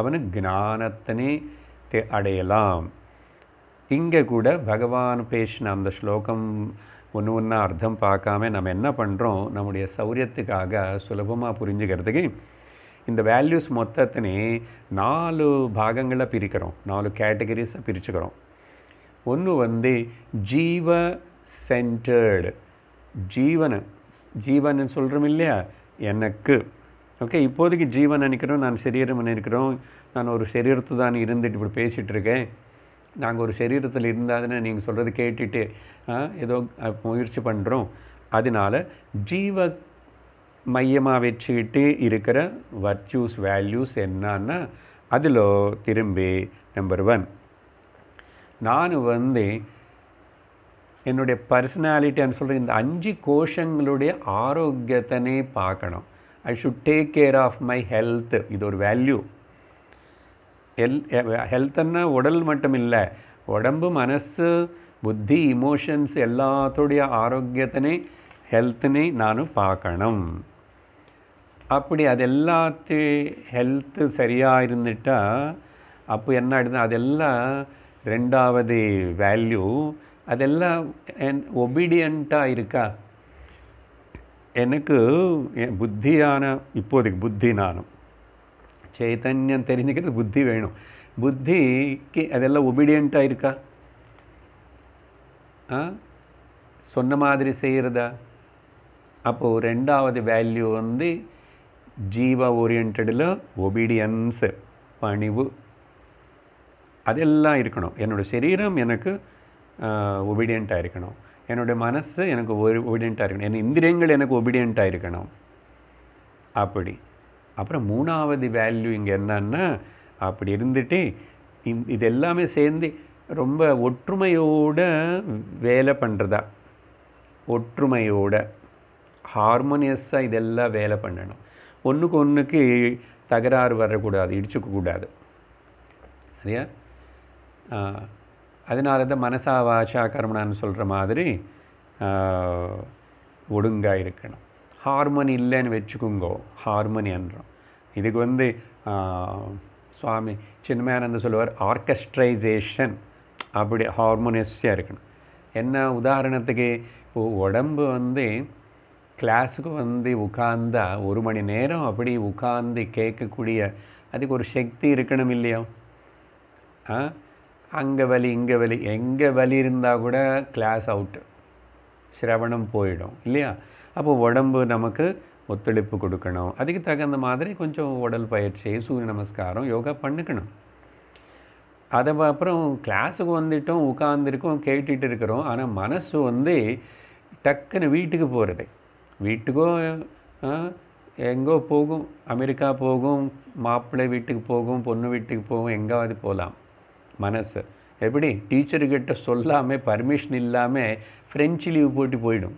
அவனு ஞானத்தனே அடையலாம் இங்கே கூட பகவான் பேசின அந்த ஸ்லோகம் ஒன்று ஒன்றா அர்த்தம் பார்க்காம நம்ம என்ன பண்ணுறோம் நம்முடைய சௌரியத்துக்காக சுலபமாக புரிஞ்சுக்கிறதுக்கு இந்த வேல்யூஸ் மொத்தத்தினே நாலு பாகங்களை பிரிக்கிறோம் நாலு கேட்டகரிஸை பிரிச்சுக்கிறோம் ஒன்று வந்து ஜீவ சென்டர்டு ஜீவன் ஜீவன் சொல்கிறோம் இல்லையா எனக்கு ஓகே இப்போதைக்கு ஜீவன் நினைக்கிறோம் நான் சரீரம் நினைக்கிறோம் நான் ஒரு சரீரத்து தான் இருந்துட்டு இப்படி பேசிகிட்டு இருக்கேன் நாங்கள் ஒரு சரீரத்தில் இருந்தாதுன்னு நீங்கள் சொல்கிறது கேட்டுட்டு ஏதோ முயற்சி பண்ணுறோம் அதனால் ஜீவ மையமாக வச்சுக்கிட்டு இருக்கிற வர்ச்சூஸ் வேல்யூஸ் என்னன்னா அதில் திரும்பி நம்பர் ஒன் நான் வந்து என்னுடைய பர்சனாலிட்டின்னு சொல்கிற இந்த அஞ்சு கோஷங்களுடைய ஆரோக்கியத்தனே பார்க்கணும் I should take care of my health இது ஒரு வேல்யூ ஹெல் ஹெல்த்துன்னா உடல் மட்டும் இல்லை உடம்பு மனசு புத்தி இமோஷன்ஸ் எல்லாத்துடைய ஆரோக்கியத்தினே ஹெல்த்துனே நானும் பார்க்கணும் அப்படி அது எல்லாத்து ஹெல்த்து சரியாக இருந்துட்டால் அப்போ என்ன ஆகிடுது அதெல்லாம் ரெண்டாவது வேல்யூ அதெல்லாம் என் ஒபீடியண்ட்டாக இருக்கா எனக்கு புத்தியான இப்போதைக்கு புத்தி நானும் சைத்தன்யம் தெரிஞ்சுக்கிறது புத்தி வேணும் புத்திக்கு அதெல்லாம் ஒபீடியண்ட்டாக இருக்கா சொன்ன மாதிரி செய்கிறதா அப்போது ரெண்டாவது வேல்யூ வந்து ஜீவ ஓரியன்டில் ஒபீடியன்ஸு பணிவு அதெல்லாம் இருக்கணும் என்னோடய சரீரம் எனக்கு ஒபீடியண்ட்டாக இருக்கணும் என்னுடைய மனசு எனக்கு ஒபீடியண்ட்டாக இருக்கணும் என் இந்திரியங்கள் எனக்கு ஒபீடியண்ட்டாக இருக்கணும் அப்படி அப்புறம் மூணாவது வேல்யூ இங்கே என்னன்னா அப்படி இருந்துட்டு இது எல்லாமே சேர்ந்து ரொம்ப ஒற்றுமையோட வேலை பண்ணுறதா ஒற்றுமையோட ஹார்மோனியஸாக இதெல்லாம் வேலை பண்ணணும் ஒன்றுக்கு ஒன்றுக்கு தகராறு வரக்கூடாது இடிச்சுக்கக்கூடாது சரியா அதனால தான் மனசா வாஷா கர்மனான்னு சொல்கிற மாதிரி ஒழுங்காக இருக்கணும் ஹார்மோன் இல்லைன்னு வச்சுக்கோங்கோ ஹார்மோனி என்றோம் இதுக்கு வந்து சுவாமி சின்மயானந்த சொல்லுவார் ஆர்கஸ்ட்ரைசேஷன் அப்படி ஹார்மோனியஸாக இருக்கணும் என்ன உதாரணத்துக்கு இப்போது உடம்பு வந்து கிளாஸுக்கு வந்து உட்கார்ந்தா ஒரு மணி நேரம் அப்படி உட்கார்ந்து கேட்கக்கூடிய அதுக்கு ஒரு சக்தி இருக்கணும் இல்லையா ஆ அங்கே வலி இங்கே வலி எங்கே வலி இருந்தால் கூட கிளாஸ் அவுட்டு சிரவணம் போயிடும் இல்லையா அப்போ உடம்பு நமக்கு ஒத்துழைப்பு கொடுக்கணும் அதுக்கு தகுந்த மாதிரி கொஞ்சம் உடல் பயிற்சி சூரிய நமஸ்காரம் யோகா பண்ணிக்கணும் அதை அப்புறம் கிளாஸுக்கு வந்துட்டோம் உட்காந்துருக்கோம் கேட்டுட்டு இருக்கிறோம் ஆனால் மனசு வந்து டக்குன்னு வீட்டுக்கு போகிறது வீட்டுக்கோ எங்கோ போகும் அமெரிக்கா போகும் மாப்பிள்ளை வீட்டுக்கு போகும் பொண்ணு வீட்டுக்கு போகும் எங்காவது போகலாம் மனசு எப்படி டீச்சர்கிட்ட சொல்லாமல் பர்மிஷன் இல்லாமல் ஃப்ரெஞ்சு லீவ் போட்டு போயிடும்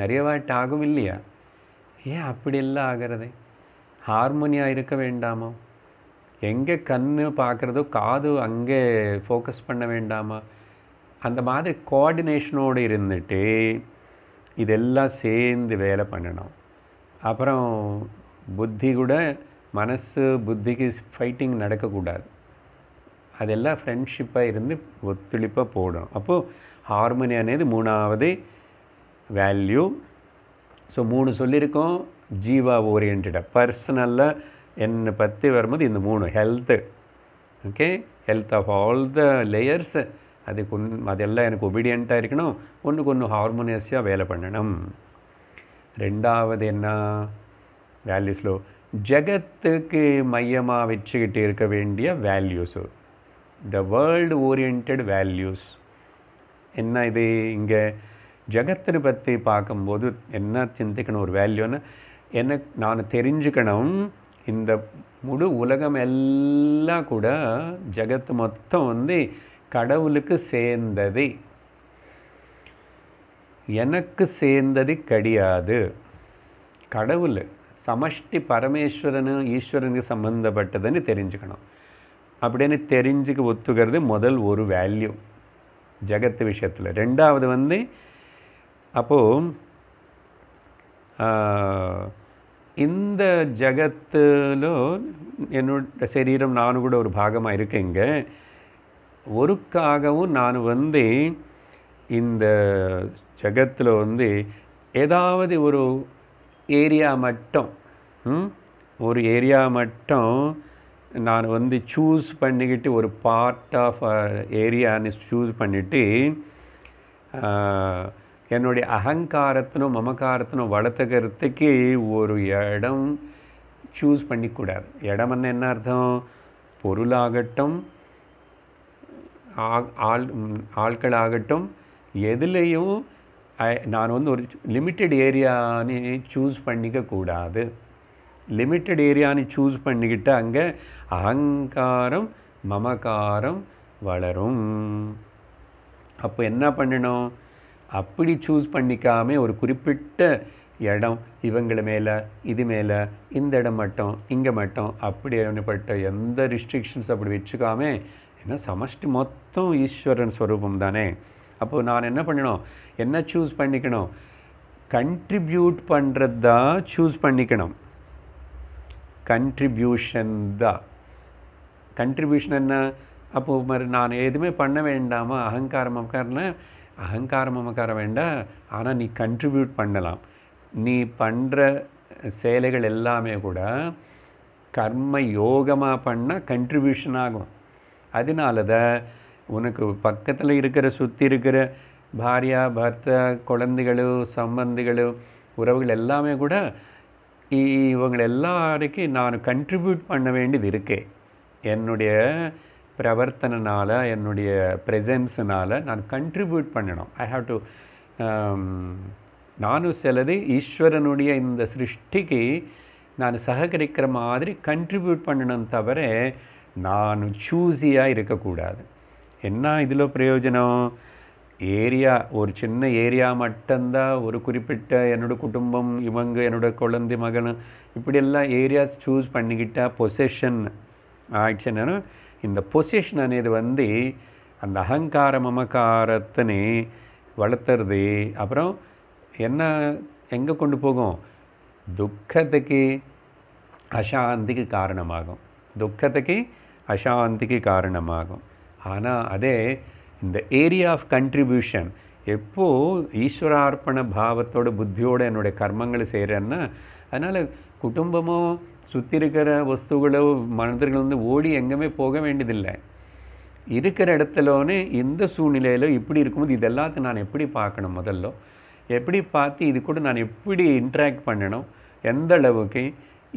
நிறைய வாட்டி ஆகும் இல்லையா ஏன் அப்படியெல்லாம் ஆகிறது ஹார்மோனியாக இருக்க வேண்டாமா எங்கே கண்ணு பார்க்குறதோ காது அங்கே ஃபோக்கஸ் பண்ண வேண்டாமா அந்த மாதிரி கோஆர்டினேஷனோடு இருந்துட்டு இதெல்லாம் சேர்ந்து வேலை பண்ணணும் அப்புறம் புத்தி கூட மனசு புத்திக்கு ஃபைட்டிங் நடக்கக்கூடாது அதெல்லாம் ஃப்ரெண்ட்ஷிப்பாக இருந்து ஒத்துழைப்பாக போடணும் அப்போது ஹார்மோனி అనేది மூணாவது வேல்யூ ஸோ மூணு சொல்லியிருக்கோம் ஜீவா ஓரியன்டாக பர்சனலில் என்னை பற்றி வரும்போது இந்த மூணு health okay health of all the layers அதுக்கு ஒன் அதெல்லாம் எனக்கு ஒபீடியண்ட்டாக இருக்கணும் ஒன்றுக்கு ஒன்று ஹார்மோனியஸாக வேலை பண்ணணும் ரெண்டாவது என்ன வேல்யூஸ்லோ ஜகத்துக்கு மையமாக வச்சுக்கிட்டு இருக்க வேண்டிய values the world orient values என்ன இது இங்கே ஜெகத்தை பற்றி பார்க்கும்போது என்ன சிந்திக்கணும் ஒரு வேல்யூன்னு எனக்கு நான் தெரிஞ்சுக்கணும் இந்த முழு உலகம் எல்லாம் கூட ஜகத்து மொத்தம் வந்து கடவுளுக்கு சேர்ந்தது எனக்கு சேர்ந்தது கிடையாது கடவுள் சமஷ்டி பரமேஸ்வரனு ஈஸ்வரனுக்கு சம்மந்தப்பட்டதுன்னு தெரிஞ்சுக்கணும் அப்படின்னு தெரிஞ்சுக்க ஒத்துக்கிறது முதல் ஒரு வேல்யூ ஜெகத்து விஷயத்தில் ரெண்டாவது வந்து அப்போது இந்த ஜகத்தில் என்னோட சரீரம் நானும் கூட ஒரு பாகமாக இருக்கேங்க ஒருக்காகவும் நான் வந்து இந்த ஜகத்தில் வந்து ஏதாவது ஒரு ஏரியா மட்டும் ஒரு ஏரியா மட்டும் நான் வந்து சூஸ் பண்ணிக்கிட்டு ஒரு பார்ட் ஆஃப் ஏரியான்னு சூஸ் பண்ணிவிட்டு என்னுடைய அகங்காரத்தினும் மமக்காரத்தினும் வளர்த்துக்கிறதுக்கு ஒரு இடம் சூஸ் பண்ணிக்கூடாது இடம்னா என்ன அர்த்தம் பொருளாகட்டும் ஆள் ஆட்களாகட்டும் எதுலேயும் நான் வந்து ஒரு லிமிட்டெட் ஏரியான்னு சூஸ் பண்ணிக்க கூடாது லிமிட்டெட் ஏரியான்னு சூஸ் பண்ணிக்கிட்டு அங்கே அகங்காரம் மமக்காரம் வளரும் அப்போ என்ன பண்ணணும் அப்படி சூஸ் பண்ணிக்காம ஒரு குறிப்பிட்ட இடம் இவங்கள மேலே இது மேலே இந்த இடம் மட்டும் இங்கே மட்டும் அப்படி பட்ட எந்த ரிஸ்ட்ரிக்ஷன்ஸ் அப்படி வச்சுக்காமல் ஏன்னா சமஷ்டி மொத்தம் ஈஸ்வரன் ஸ்வரூபம் தானே அப்போது நான் என்ன பண்ணணும் என்ன சூஸ் பண்ணிக்கணும் கண்ட்ரிபியூட் பண்ணுறது தான் சூஸ் பண்ணிக்கணும் கண்ட்ரிபியூஷன் தான் கண்ட்ரிபியூஷன் என்ன அப்போது மாதிரி நான் எதுவுமே பண்ண வேண்டாமா அகங்காரம் அகங்காரம்னா அகங்காரம் அமக்காரம் வேண்டாம் ஆனால் நீ கண்ட்ரிபியூட் பண்ணலாம் நீ பண்ணுற சேலைகள் எல்லாமே கூட கர்ம யோகமாக பண்ணால் கண்ட்ரிபியூஷன் ஆகும் அதனால தான் உனக்கு பக்கத்தில் இருக்கிற சுற்றி இருக்கிற பாரியா பர்த்தா குழந்தைகளும் சம்பந்திகளும் உறவுகள் எல்லாமே கூட இவங்களை எல்லாருக்கும் நான் கண்ட்ரிபியூட் பண்ண வேண்டியது இருக்கே என்னுடைய பிரவர்த்தனால் என்னுடைய ப்ரெசன்ஸுனால் நான் கண்ட்ரிபியூட் பண்ணணும் ஐ ஹாவ் டு நானும் சிலது ஈஸ்வரனுடைய இந்த சிருஷ்டிக்கு நான் சககரிக்கிற மாதிரி கண்ட்ரிபியூட் பண்ணணும் தவிர நான் சூஸியாக இருக்கக்கூடாது என்ன இதில் பிரயோஜனம் ஏரியா ஒரு சின்ன ஏரியா மட்டும்தான் ஒரு குறிப்பிட்ட என்னோடய குடும்பம் இவங்க என்னோடய குழந்தை மகன் இப்படியெல்லாம் ஏரியாஸ் சூஸ் பண்ணிக்கிட்டால் பொசஷன் ஆயிடுச்சுன்னா இந்த பொசிஷன் அனேது வந்து அந்த அகங்கார மமக்காரத்தினை வளர்த்துறது அப்புறம் என்ன எங்கே கொண்டு போகும் துக்கத்துக்கு அசாந்திக்கு காரணமாகும் துக்கத்துக்கு அசாந்திக்கு காரணமாகும் ஆனால் அதே இந்த ஏரியா ஆஃப் கண்ட்ரிபியூஷன் எப்போது ஈஸ்வரார்ப்பண பாவத்தோட புத்தியோடு என்னுடைய கர்மங்களை செய்கிறேன்னா அதனால் குடும்பமும் சுற்றி இருக்கிற வஸ்துகளோ மனிதர்கள் வந்து ஓடி எங்கேயுமே போக வேண்டியதில்லை இருக்கிற இடத்துலனே இந்த சூழ்நிலையிலோ இப்படி இருக்கும்போது இது எல்லாத்தையும் நான் எப்படி பார்க்கணும் முதல்ல எப்படி பார்த்து இது கூட நான் எப்படி இன்ட்ராக்ட் பண்ணணும் எந்த அளவுக்கு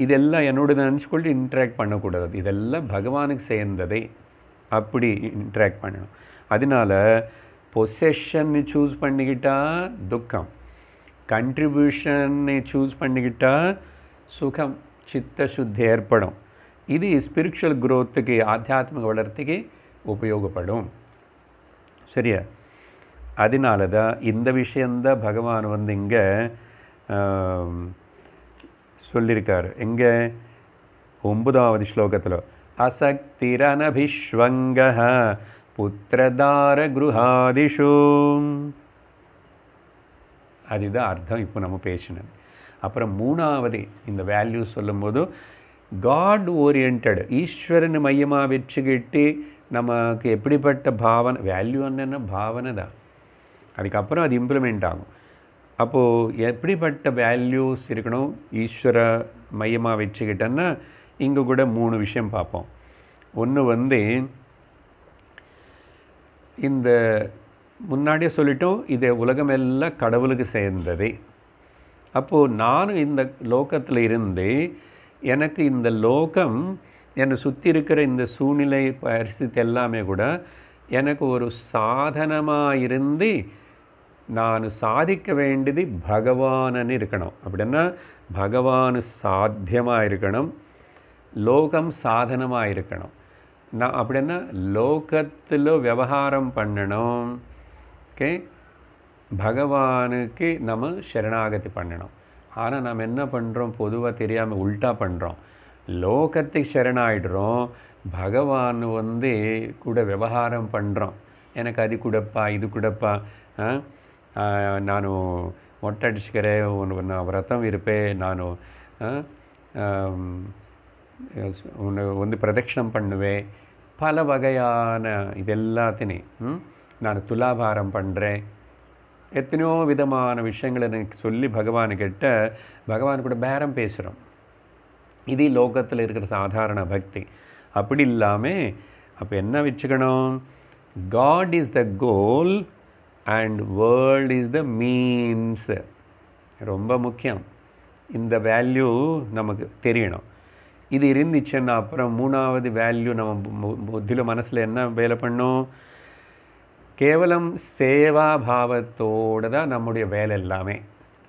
இதெல்லாம் என்னோட நினச்சிக்கொண்டு இன்ட்ராக்ட் பண்ணக்கூடாது இதெல்லாம் பகவானுக்கு சேர்ந்ததை அப்படி இன்ட்ராக்ட் பண்ணணும் அதனால் பொசஷன் சூஸ் பண்ணிக்கிட்டால் துக்கம் கண்ட்ரிபியூஷன் சூஸ் பண்ணிக்கிட்டால் சுகம் சித்தசுத்தி ஏற்படும் இது ஸ்பிரிச்சுவல் குரோத்துக்கு ஆத்தியாத்மிக வளர்த்திக்கு உபயோகப்படும் சரியா அதனால தான் இந்த விஷயந்த பகவான் வந்து இங்கே சொல்லியிருக்காரு எங்கே ஒன்பதாவது ஸ்லோகத்தில் அசக்திரனபிஸ்வங்க புத்திரதார குருஹாதிஷூம் அதுதான் அர்த்தம் இப்போ நம்ம பேசினது அப்புறம் மூணாவது இந்த வேல்யூ சொல்லும்போது காட் ஓரியன்ட் ஈஸ்வரன் மையமாக வச்சுக்கிட்டு நமக்கு எப்படிப்பட்ட பாவனை வேல்யூ என்னென்ன பாவனை தான் அதுக்கப்புறம் அது இம்ப்ளிமெண்ட் ஆகும் அப்போது எப்படிப்பட்ட வேல்யூஸ் இருக்கணும் ஈஸ்வர மையமாக வச்சுக்கிட்டோன்னா இங்கே கூட மூணு விஷயம் பார்ப்போம் ஒன்று வந்து இந்த முன்னாடியே சொல்லிட்டோம் இதை உலகமெல்லாம் கடவுளுக்கு சேர்ந்தது அப்போது நானும் இந்த லோகத்தில் இருந்து எனக்கு இந்த லோகம் என்னை சுற்றி இருக்கிற இந்த சூழ்நிலை பரிசுத்தி எல்லாமே கூட எனக்கு ஒரு சாதனமாக இருந்து நான் சாதிக்க வேண்டியது பகவானன்னு இருக்கணும் அப்படின்னா பகவான் சாத்தியமாக இருக்கணும் லோகம் சாதனமாக இருக்கணும் நான் அப்படின்னா லோகத்தில் விவகாரம் பண்ணணும் ஓகே பகவானுக்கு நம்ம சரணாகதி பண்ணணும் ஆனால் நம்ம என்ன பண்ணுறோம் பொதுவாக தெரியாமல் உல்ட்டா பண்ணுறோம் லோகத்துக்கு சரணாயிடுறோம் பகவான் வந்து கூட விவகாரம் பண்ணுறோம் எனக்கு அது கொடுப்பா இது கொடுப்பா நான் மொட்டை அடிச்சுக்கிறேன் நான் விரதம் இருப்பேன் நான் உன்னை வந்து பிரதட்சிணம் பண்ணுவேன் பல வகையான இது எல்லாத்தினையும் நான் துலாபாரம் பண்ணுறேன் எத்தனையோ விதமான விஷயங்களை எனக்கு சொல்லி பகவானுக்கிட்ட பகவான் கூட பேரம் பேசுகிறோம் இது லோகத்தில் இருக்கிற சாதாரண பக்தி அப்படி இல்லாமல் அப்போ என்ன வச்சுக்கணும் God is the goal and world is the means ரொம்ப முக்கியம் இந்த வேல்யூ நமக்கு தெரியணும் இது இருந்துச்சுன்னா அப்புறம் மூணாவது வேல்யூ நம்ம புத்தியில் மனசில் என்ன வேலை பண்ணோம் கேவலம் சேவாபாவத்தோடு தான் நம்முடைய வேலை எல்லாமே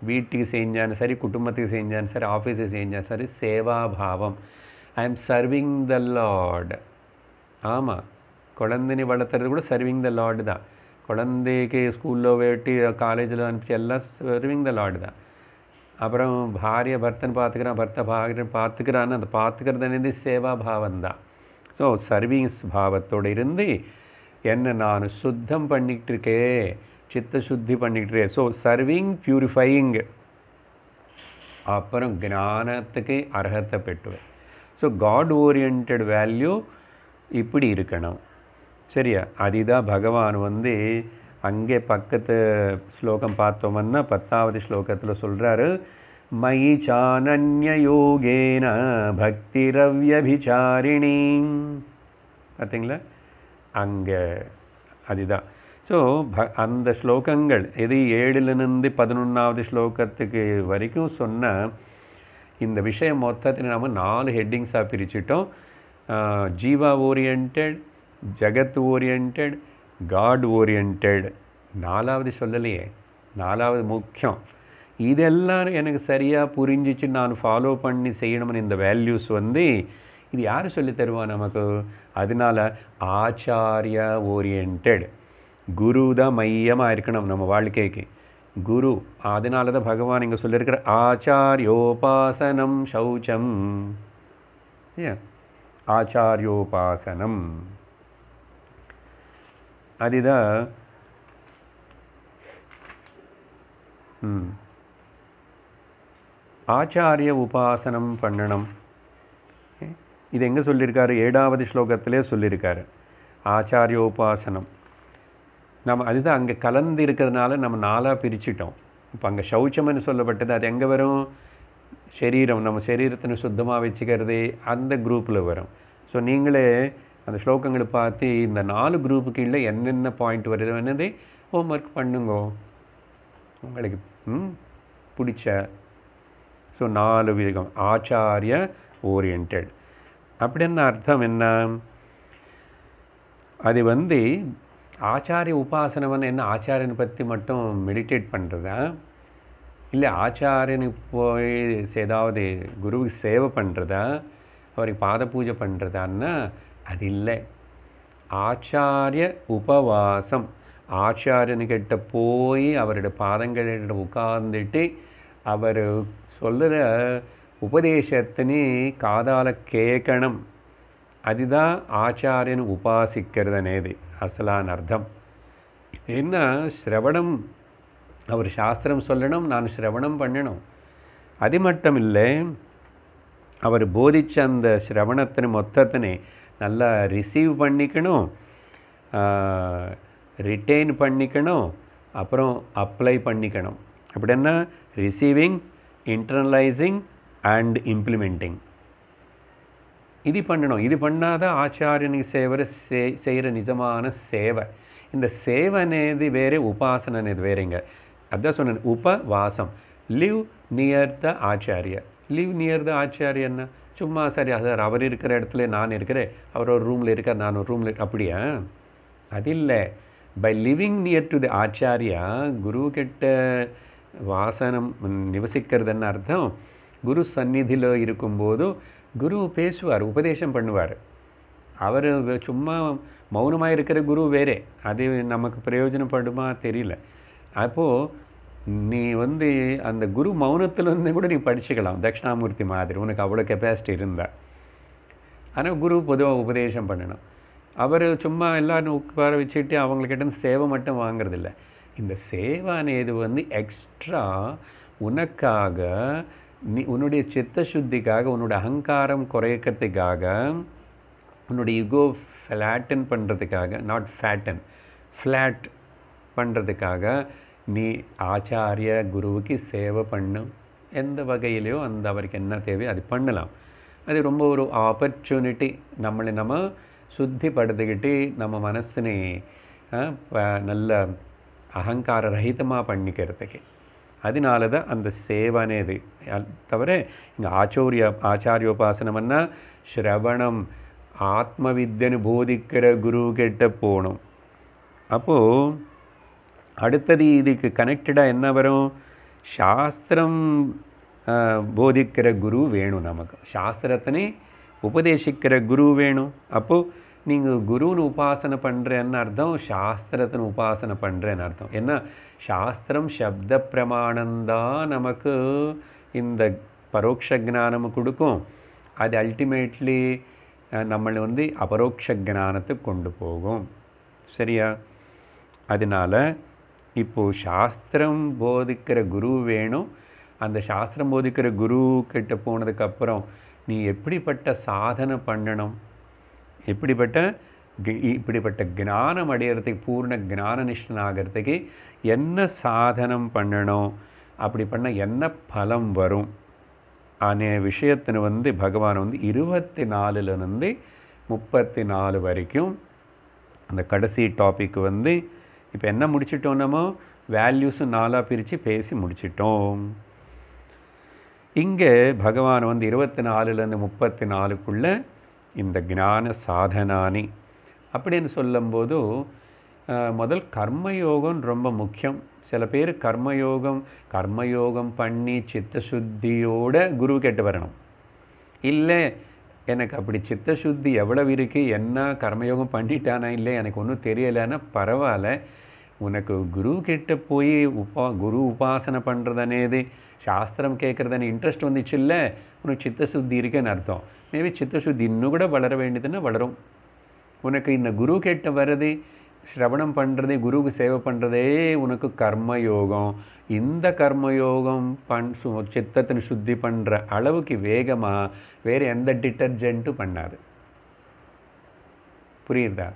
வீட்டுக்கு செஞ்சாலும் சரி குடும்பத்துக்கு செஞ்சாலும் சரி ஆஃபீஸுக்கு செஞ்சாலும் சரி சேவாபாவம் I am serving the Lord ஆமாம் குழந்தைனி வளர்த்துறது கூட சர்விங் த லார்டு தான் குழந்தைக்கு ஸ்கூலில் வேட்டி காலேஜில் அனுப்பிச்சு எல்லாம் சர்விங் த லார்டு தான் அப்புறம் பாரிய பர்த்தன் பார்த்துக்கிறான் பர்த்த பாக்கிறன் பார்த்துக்கிறான்னு அந்த பார்த்துக்கிறது சேவா பாவம் தான் ஸோ சர்வீஸ் பாவத்தோடு இருந்து என்ன நான் சுத்தம் பண்ணிக்கிட்டு இருக்கேன் சித்த சுத்தி பண்ணிக்கிட்டு இருக்கேன் ஸோ சர்விங் பியூரிஃபையிங் அப்புறம் ஞானத்துக்கு அர்ஹத்தை பெற்றுவேன் ஸோ காட் ஓரியன்ட் வேல்யூ இப்படி இருக்கணும் சரியா அதுதான் பகவான் வந்து அங்கே பக்கத்து ஸ்லோகம் பார்த்தோம்னா பத்தாவது ஸ்லோகத்தில் சொல்கிறாரு மயி சானன்யோகேன பக்திரவ்யபிச்சாரிணி பார்த்தீங்களா அங்கே அதுதான் ஸோ ப அந்த ஸ்லோகங்கள் எது ஏழுலேருந்து பதினொன்றாவது ஸ்லோகத்துக்கு வரைக்கும் சொன்ன இந்த விஷயம் மொத்தத்தில் நாம் நாலு ஹெட்டிங்ஸாக பிரிச்சிட்டோம் ஜீவா ஓரியன்ட் ஜகத் ஓரியன்ட் காட் ஓரியன்ட் நாலாவது சொல்லலையே நாலாவது முக்கியம் இதெல்லாம் எனக்கு சரியாக புரிஞ்சிச்சு நான் ஃபாலோ பண்ணி செய்யணும்னு இந்த வேல்யூஸ் வந்து இது யார் சொல்லி தருவா நமக்கு அதனால் ஆச்சாரிய ஓரியன்ட் குரு தான் மையமாக இருக்கணும் நம்ம வாழ்க்கைக்கு குரு அதனால தான் பகவான் இங்கே சொல்லியிருக்கிற ஆச்சாரியோபாசனம் சௌச்சம் ஆச்சாரியோபாசனம் அதுதான் ஆச்சாரிய உபாசனம் பண்ணணும் இது எங்கே சொல்லியிருக்காரு ஏழாவது ஸ்லோகத்திலே சொல்லியிருக்காரு ஆச்சாரியோபாசனம் நம்ம அதுதான் அங்கே கலந்து இருக்கிறதுனால நம்ம நாளாக பிரிச்சிட்டோம் இப்போ அங்கே சௌச்சம்னு சொல்லப்பட்டது அது எங்கே வரும் சரீரம் நம்ம சரீரத்தை சுத்தமாக வச்சுக்கிறது அந்த குரூப்பில் வரும் ஸோ நீங்களே அந்த ஸ்லோகங்களை பார்த்து இந்த நாலு குரூப்புக்கு இல்லை என்னென்ன பாயிண்ட் என்னது ஹோம் ஒர்க் பண்ணுங்க உங்களுக்கு பிடிச்ச ஸோ நாலு விதம் ஆச்சாரிய ஓரியன்ட் அப்படின்னு அர்த்தம் என்ன அது வந்து ஆச்சாரிய வந்து என்ன ஆச்சாரியனை பற்றி மட்டும் மெடிடேட் பண்ணுறதா இல்லை ஆச்சாரியனுக்கு போய் ஏதாவது குருவுக்கு சேவை பண்ணுறதா அவருக்கு பாத பூஜை பண்ணுறதான்னா அது இல்லை ஆச்சாரிய உபவாசம் ஆச்சாரியனுக்கிட்ட போய் அவரோட பாதங்கள்கிட்ட உட்கார்ந்துட்டு அவர் சொல்லுற உபதேசத்தினே காதால் கேட்கணும் அதுதான் ஆச்சாரியன் உபாசிக்கிறது అనేది அசலான அர்த்தம் என்ன சிரவணம் அவர் சாஸ்திரம் சொல்லணும் நான் சிரவணம் பண்ணணும் அது மட்டும் இல்லை அவர் போதித்த அந்த சிரவணத்தின் மொத்தத்தினே நல்லா ரிசீவ் பண்ணிக்கணும் ரிட்டைன் பண்ணிக்கணும் அப்புறம் அப்ளை பண்ணிக்கணும் அப்படின்னா ரிசீவிங் இன்டர்னலைசிங் அண்ட் ఇంప్లిమెంటింగ్ இது பண்ணணும் இது பண்ணாத ஆச்சாரியனுக்கு சேவர செய் செய்கிற நிஜமான சேவை இந்த சேவனேது வேறு உபாசனது வேறுங்க அதான் சொன்னேன் உபவாசம் live near the acharya live near the ஆச்சாரியன்னா சும்மா சரி சார் அவர் இருக்கிற இடத்துல நான் இருக்கிறேன் அவர் ஒரு ரூமில் இருக்கார் நான் ஒரு ரூமில் அப்படியா அது இல்லை by living near to the acharya குரு வாசனம் நிவசிக்கிறதுன்னு அர்த்தம் குரு சந்நிதியில் இருக்கும்போது குரு பேசுவார் உபதேசம் பண்ணுவார் அவர் சும்மா மௌனமாக இருக்கிற குரு வேறே அது நமக்கு பிரயோஜனப்படுமா தெரியல அப்போது நீ வந்து அந்த குரு மௌனத்தில் இருந்து கூட நீ படிச்சுக்கலாம் தட்சிணாமூர்த்தி மாதிரி உனக்கு அவ்வளோ கெப்பாசிட்டி இருந்தால் ஆனால் குரு பொதுவாக உபதேசம் பண்ணணும் அவர் சும்மா எல்லோரும் உட்கார வச்சுட்டு அவங்கக்கிட்ட சேவை மட்டும் வாங்குறதில்ல இந்த சேவானது வந்து எக்ஸ்ட்ரா உனக்காக நீ உன்னுடைய சித்த சுத்திக்காக உன்னோட அகங்காரம் குறைக்கிறதுக்காக உன்னுடைய யுகோ ஃப்ளாட்டன் பண்ணுறதுக்காக நாட் ஃபேட்டன் ஃப்ளாட் பண்ணுறதுக்காக நீ ஆச்சாரிய குருவுக்கு சேவை பண்ணும் எந்த வகையிலையோ அந்த அவருக்கு என்ன தேவையோ அது பண்ணலாம் அது ரொம்ப ஒரு ஆப்பர்ச்சுனிட்டி நம்மளை நம்ம சுத்திப்படுத்திக்கிட்டு நம்ம மனசினை நல்ல அகங்கார ரஹிதமாக பண்ணிக்கிறதுக்கு அதனால தான் அந்த சேவை அது தவிர இங்கே ஆச்சோரிய ஆச்சாரியோபாசனம்னா ஸ்ரவணம் ஆத்ம வித்தியன்னு போதிக்கிற குரு கிட்ட போகணும் அப்போது அடுத்தது இதுக்கு கனெக்டடாக என்ன வரும் சாஸ்திரம் போதிக்கிற குரு வேணும் நமக்கு சாஸ்திரத்தினே உபதேசிக்கிற குரு வேணும் அப்போது நீங்கள் குருன்னு உபாசனை பண்ணுறேன்னு அர்த்தம் சாஸ்திரத்தின் உபாசனை பண்ணுறேன்னு அர்த்தம் என்ன சாஸ்திரம் சப்த பிரமாணம்தான் நமக்கு இந்த பரோட்ச ஜானம் கொடுக்கும் அது அல்டிமேட்லி நம்மளை வந்து அபரோக்ஷ ஜானத்துக்கு கொண்டு போகும் சரியா அதனால் இப்போது சாஸ்திரம் போதிக்கிற குரு வேணும் அந்த சாஸ்திரம் போதிக்கிற குரு கிட்ட போனதுக்கப்புறம் நீ எப்படிப்பட்ட சாதனை பண்ணணும் எப்படிப்பட்ட இப்படிப்பட்ட ஜானம் அடையிறதுக்கு பூர்ண ஜான நிஷ்டனாகிறதுக்கு என்ன சாதனம் பண்ணணும் அப்படி பண்ண என்ன பலம் வரும் அனே விஷயத்தின் வந்து பகவான் வந்து இருபத்தி நாலுலேருந்து முப்பத்தி நாலு வரைக்கும் அந்த கடைசி டாபிக் வந்து இப்போ என்ன முடிச்சிட்டோம் நம்ம வேல்யூஸும் நாலாக பிரித்து பேசி முடிச்சிட்டோம் இங்கே பகவான் வந்து இருபத்தி நாலுலேருந்து முப்பத்தி நாலுக்குள்ளே இந்த ஞான சாதனானி அப்படின்னு சொல்லும்போது முதல் கர்மயோகம் ரொம்ப முக்கியம் சில பேர் கர்மயோகம் கர்மயோகம் பண்ணி சித்த சுத்தியோட குரு கேட்டு வரணும் இல்லை எனக்கு அப்படி சித்த சுத்தி எவ்வளவு இருக்குது என்ன கர்மயோகம் பண்ணிட்டானா இல்லை எனக்கு ஒன்றும் தெரியலைன்னா பரவாயில்ல உனக்கு குரு கிட்ட போய் உபா குரு உபாசனை பண்ணுறதனேது சாஸ்திரம் கேட்குறதனே இன்ட்ரெஸ்ட் வந்துச்சு இல்லை உனக்கு சித்தசுத்தி இருக்குன்னு அர்த்தம் மேபி சித்தசுத்தி இன்னும் கூட வளர வேண்டியதுன்னா வளரும் உனக்கு இந்த குரு கேட்ட வர்றது ஸ்ரவணம் பண்ணுறதே குருவுக்கு சேவை பண்ணுறதே உனக்கு கர்மயோகம் இந்த கர்மயோகம் பண் சு சித்தத்தின் சுத்தி பண்ணுற அளவுக்கு வேகமாக வேறு எந்த டிட்டர்ஜென்ட்டும் பண்ணாது புரியுதா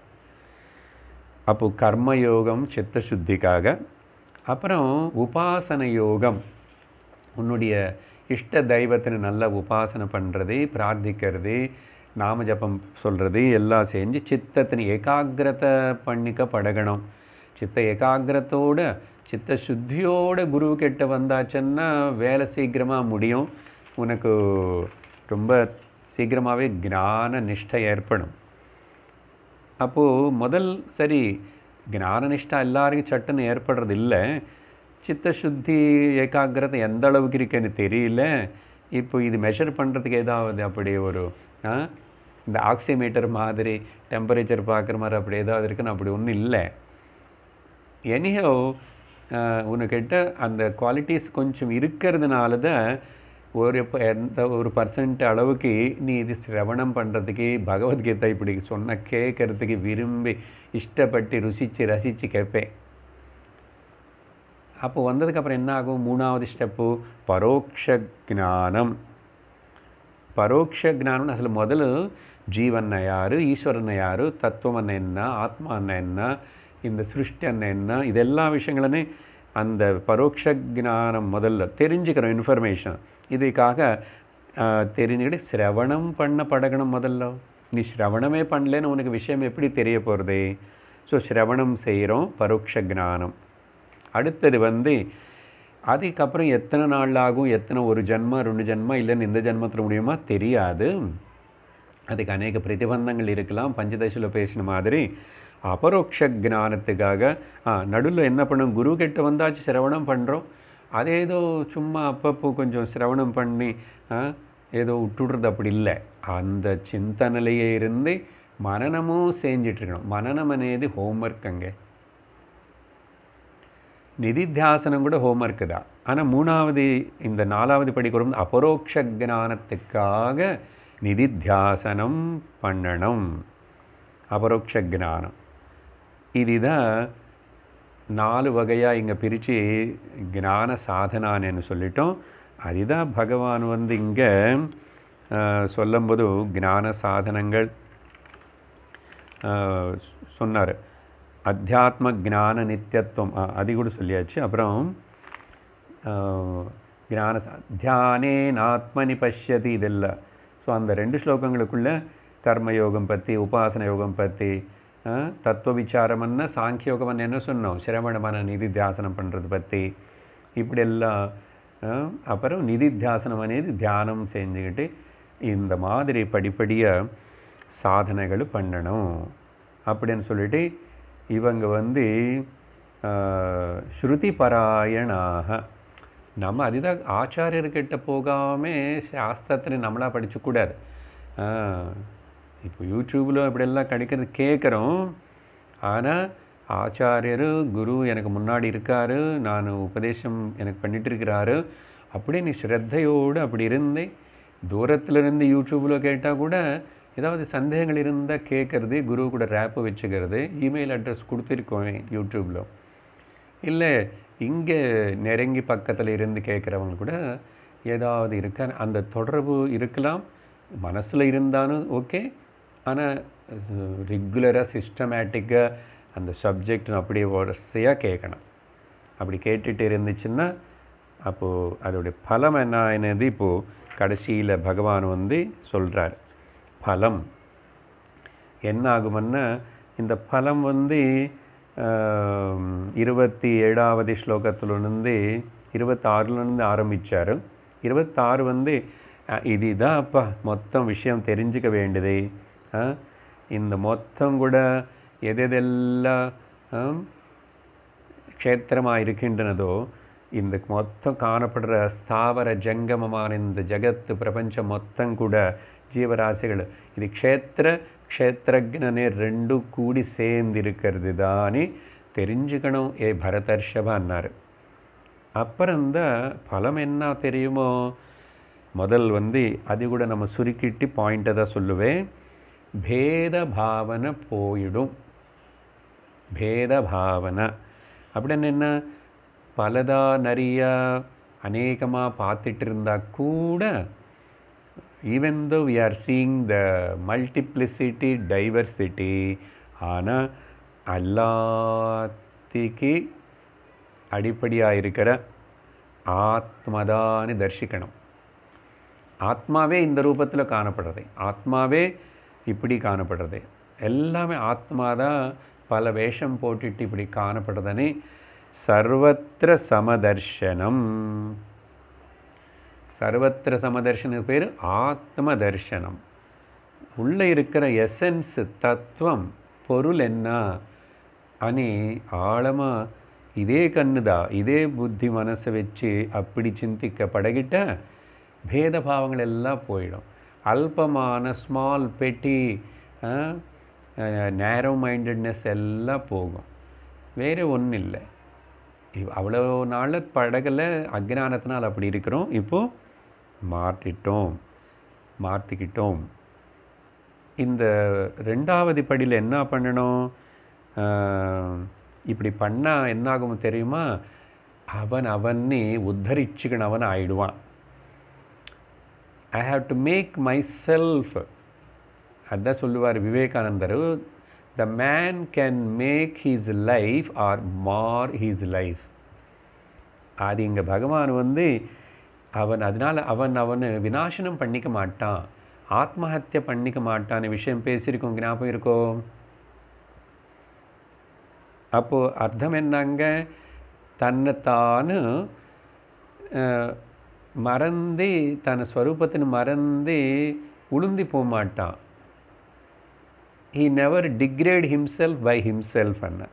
அப்போ கர்மயோகம் சித்த சுத்திக்காக அப்புறம் உபாசன யோகம் உன்னுடைய இஷ்ட தெய்வத்தின் நல்லா உபாசனை பண்ணுறது பிரார்த்திக்கிறது நாம ஜபம் சொல்கிறது எல்லாம் செஞ்சு சித்தத்தின் ஏகாகிரத்தை பண்ணிக்க பழகணும் சித்த ஏகாகிரத்தோடு சித்த சுத்தியோடு குரு கிட்ட வந்தாச்சுன்னா வேலை சீக்கிரமாக முடியும் உனக்கு ரொம்ப சீக்கிரமாகவே ஞான நிஷ்டை ஏற்படும் அப்போது முதல் சரி ஞான நிஷ்டா எல்லாருக்கும் சட்டுன்னு ஏற்படுறது இல்லை சித்தசுத்தி ஏகாகிரதை எந்த அளவுக்கு இருக்குன்னு தெரியல இப்போ இது மெஷர் பண்ணுறதுக்கு ஏதாவது அப்படி ஒரு இந்த ஆக்சிமீட்டர் மாதிரி டெம்பரேச்சர் பார்க்குற மாதிரி அப்படி ஏதாவது இருக்குன்னு அப்படி ஒன்றும் இல்லை எனிஹோ உனக்கிட்ட அந்த குவாலிட்டிஸ் கொஞ்சம் இருக்கிறதுனால தான் ஒரு எந்த ஒரு பர்சன்ட் அளவுக்கு நீ இது சிரவணம் பண்ணுறதுக்கு பகவத்கீதை இப்படி சொன்ன கேட்குறதுக்கு விரும்பி இஷ்டப்பட்டு ருசித்து ரசித்து கேட்பேன் அப்போ வந்ததுக்கப்புறம் என்ன ஆகும் மூணாவது ஸ்டெப்பு பரோட்ச ஜானம் பரோட்ச ஜானம்னு அசல் முதல்ல ಜೀವನ್ನ ಯಾರು ஈஸ்வரன் ಯಾರು ತತ್ವವನ್ನು என்ன ஆத்மான என்ன இந்த சிருஷ்டியன்னு என்ன இதெல்லா விஷயங்களுமே அந்த பரோட்ச ஜானம் முதல்ல தெரிஞ்சுக்கிறோம் இன்ஃபர்மேஷன் இதுக்காக தெரிஞ்சுக்கிட்டு சிரவணம் பண்ண படகணும் முதல்ல நீ சிரவணமே பண்ணலன்னு உனக்கு விஷயம் எப்படி தெரிய போகிறது ஸோ சிரவணம் செய்கிறோம் பரோட்ச ஜானம் அடுத்தது வந்து அதுக்கப்புறம் எத்தனை நாள் ஆகும் எத்தனை ஒரு ஜென்மம் ரெண்டு ஜென்மம் இல்லைன்னு இந்த ஜென்மத்தில் முடியுமா தெரியாது அதுக்கு அநேக பிரதிபந்தங்கள் இருக்கலாம் பஞ்சதசில் பேசின மாதிரி அபரோக்ஷ ஜானத்துக்காக நடுவில் என்ன பண்ணும் குரு கிட்ட வந்தாச்சு சிரவணம் பண்ணுறோம் அதே ஏதோ சும்மா அப்பப்போ கொஞ்சம் சிரவணம் பண்ணி ஏதோ விட்டுடுறது அப்படி இல்லை அந்த சிந்தனையிலேயே இருந்து மனநமும் செஞ்சிட்ருக்கணும் மனநம் அனேது ஹோம்ஒர்க் அங்கே நிதித்தியாசனம் கூட ஹோம்ஒர்க்கு தான் ஆனால் மூணாவது இந்த நாலாவது படிக்கிறோம் அபரோக்ஷ ஜானத்துக்காக நிதித்தியாசனம் பண்ணணும் அபரோக்ஷ இதுதான் நாலு வகையாக இங்கே பிரித்து ஜான சாதனான்னு சொல்லிட்டோம் அதுதான் பகவான் வந்து இங்கே சொல்லும்போது ஜான சாதனங்கள் சொன்னார் அத்தியாத்ம ஜான நித்தியத்துவம் அது கூட சொல்லியாச்சு அப்புறம் ஜான நாத்மனி பஷ்யதி இதெல்லாம் ஸோ அந்த ரெண்டு ஸ்லோகங்களுக்குள்ளே கர்மயோகம் பற்றி உபாசன யோகம் பற்றி தத்துவ என்ன சாங்கியோகம் என்ன சொன்னோம் சிரவணமான நிதி தியாசனம் பண்ணுறது பற்றி இப்படி எல்லாம் அப்புறம் நிதி தியாசனம் அனேது தியானம் செஞ்சுக்கிட்டு இந்த மாதிரி படிப்படியாக சாதனைகள் பண்ணணும் அப்படின்னு சொல்லிட்டு இவங்க வந்து ஸ்ருதி பராயணாக நம்ம அதுதான் ஆச்சாரியர்கிட்ட போகாமல் சாஸ்திரத்தை நம்மளாக படிச்சக்கூடாது இப்போ யூடியூப்பில் இப்படியெல்லாம் கிடைக்கிறது கேட்குறோம் ஆனால் ஆச்சாரியர் குரு எனக்கு முன்னாடி இருக்கார் நான் உபதேசம் எனக்கு பண்ணிகிட்டு இருக்கிறாரு அப்படி நீ ஸ்ரத்தையோடு அப்படி இருந்து தூரத்தில் இருந்து யூடியூப்பில் கேட்டால் கூட ஏதாவது சந்தேகங்கள் இருந்தால் கேட்குறது குரு கூட ரேப்பை வச்சுக்கிறது இமெயில் அட்ரஸ் கொடுத்துருக்கோம் யூடியூப்பில் இல்லை இங்கே நெருங்கி பக்கத்தில் இருந்து கேட்குறவங்க கூட ஏதாவது இருக்க அந்த தொடர்பு இருக்கலாம் மனசில் இருந்தாலும் ஓகே ஆனால் ரெகுலராக சிஸ்டமேட்டிக்காக அந்த சப்ஜெக்ட் அப்படியே வரிசையாக கேட்கணும் அப்படி கேட்டுட்டு இருந்துச்சுன்னா அப்போது அதோடைய பலம் என்ன என்னது இப்போது கடைசியில் பகவான் வந்து சொல்கிறார் பலம் என்ன ஆகுமுன்னா இந்த பலம் வந்து இருபத்தி ஏழாவது ஸ்லோகத்திலிருந்து இருபத்தாறுலேருந்து ஆரம்பித்தார் இருபத்தாறு வந்து இதுதான் அப்பா மொத்தம் விஷயம் தெரிஞ்சுக்க வேண்டியது இந்த மொத்தம் கூட எதெல்லாம் க்ஷேத்திரமாக இருக்கின்றனதோ இந்த மொத்தம் காணப்படுற ஸ்தாவர ஜங்கமமான இந்த ஜகத்து பிரபஞ்சம் மொத்தம் கூட ஜீவராசிகள் இது க்ஷேத்திர க்ஷேத்ரக்னே ரெண்டும் கூடி சேர்ந்திருக்கிறது தானே தெரிஞ்சுக்கணும் ஏ பரதர்ஷபான்னார் அப்புறம் தான் பலம் என்ன தெரியுமோ முதல் வந்து அது கூட நம்ம சுருக்கிட்டு பாயிண்ட்டை தான் சொல்லுவேன் பேத பாவனை போயிடும் பேத பாவனை அப்படின்னு என்ன பலதா நிறையா அநேகமாக பார்த்துட்டு இருந்தால் கூட even though we are seeing the multiplicity diversity ஆனால் எல்லாத்திக்கு அடிப்படையாக இருக்கிற ஆத்மதான்னு தரிசிக்கணும் ஆத்மாவே இந்த ரூபத்தில் காணப்படுறது ஆத்மாவே இப்படி காணப்படுறது எல்லாமே ஆத்மா தான் பல வேஷம் போட்டுட்டு இப்படி காணப்படுறதுன்னு சர்வத்திர சமதர்ஷனம் சர்வத்திர சமதர்ஷனுக்கு பேர் ஆத்ம தர்ஷனம் உள்ளே இருக்கிற எசன்ஸ் தத்துவம் பொருள் என்ன அணி ஆழமாக இதே ఇదే இதே புத்தி மனசை வச்சு அப்படி சிந்திக்க படகிட்ட பேதபாவங்கள் எல்லாம் போயிடும் அல்பமான ஸ்மால் பெட்டி நேரோ மைண்டட்னஸ் எல்லாம் போகும் வேறு ஒன்றும் இல்லை அவ்வளோ நாளில் படகில் அக்ஞானத்தினால் அப்படி இருக்கிறோம் இப்போது மாற்றிட்டோம் மாற்றிக்கிட்டோம் இந்த ரெண்டாவது படியில் என்ன பண்ணணும் இப்படி பண்ணால் என்னாகும் தெரியுமா அவன் அவன்னே அவன் ஆயிடுவான் I have to make myself அதுதான் சொல்லுவார் விவேகானந்தர் the man can make his life or mar his life அது இங்கே பகவான் வந்து அவன் அதனால் அவன் அவனை விநாசனம் பண்ணிக்க மாட்டான் ஆத்மஹத்தியை பண்ணிக்க மாட்டான் விஷயம் பேசியிருக்கோம் ஞாபகம் இருக்கோ அப்போது அர்த்தம் என்னங்க தன்னைத்தான் மறந்து தன் ஸ்வரூபத்தின் மறந்து உளுந்தி போக மாட்டான் never degrade himself by himself அண்ண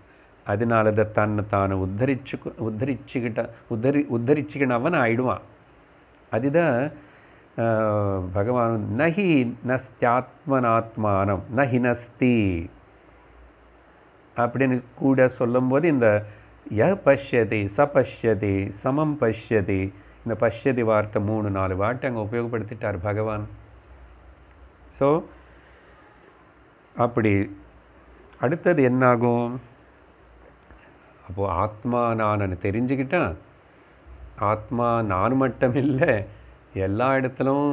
அதனால தான் தன்னை தானு உத்தரிச்சு உத்தரிச்சுக்கிட்ட உத்தரி உத்தரிச்சுக்கினவன் ஆயிடுவான் அதுதான் பகவான் நஹி நஸ்தியாத்மனாத்மானம் நஹி நஸ்தி அப்படின்னு கூட சொல்லும்போது இந்த ய பஷ்யதி ச பஷ்யதி சமம் பஷ்யதி இந்த பஷ்யதி வார்த்தை மூணு நாலு வார்த்தை அங்கே உபயோகப்படுத்திட்டார் பகவான் ஸோ அப்படி அடுத்தது என்னாகும் அப்போது ஆத்மா நான் தெரிஞ்சுக்கிட்டேன் ஆத்மா நான் மட்டும் இல்லை எல்லா இடத்துலும்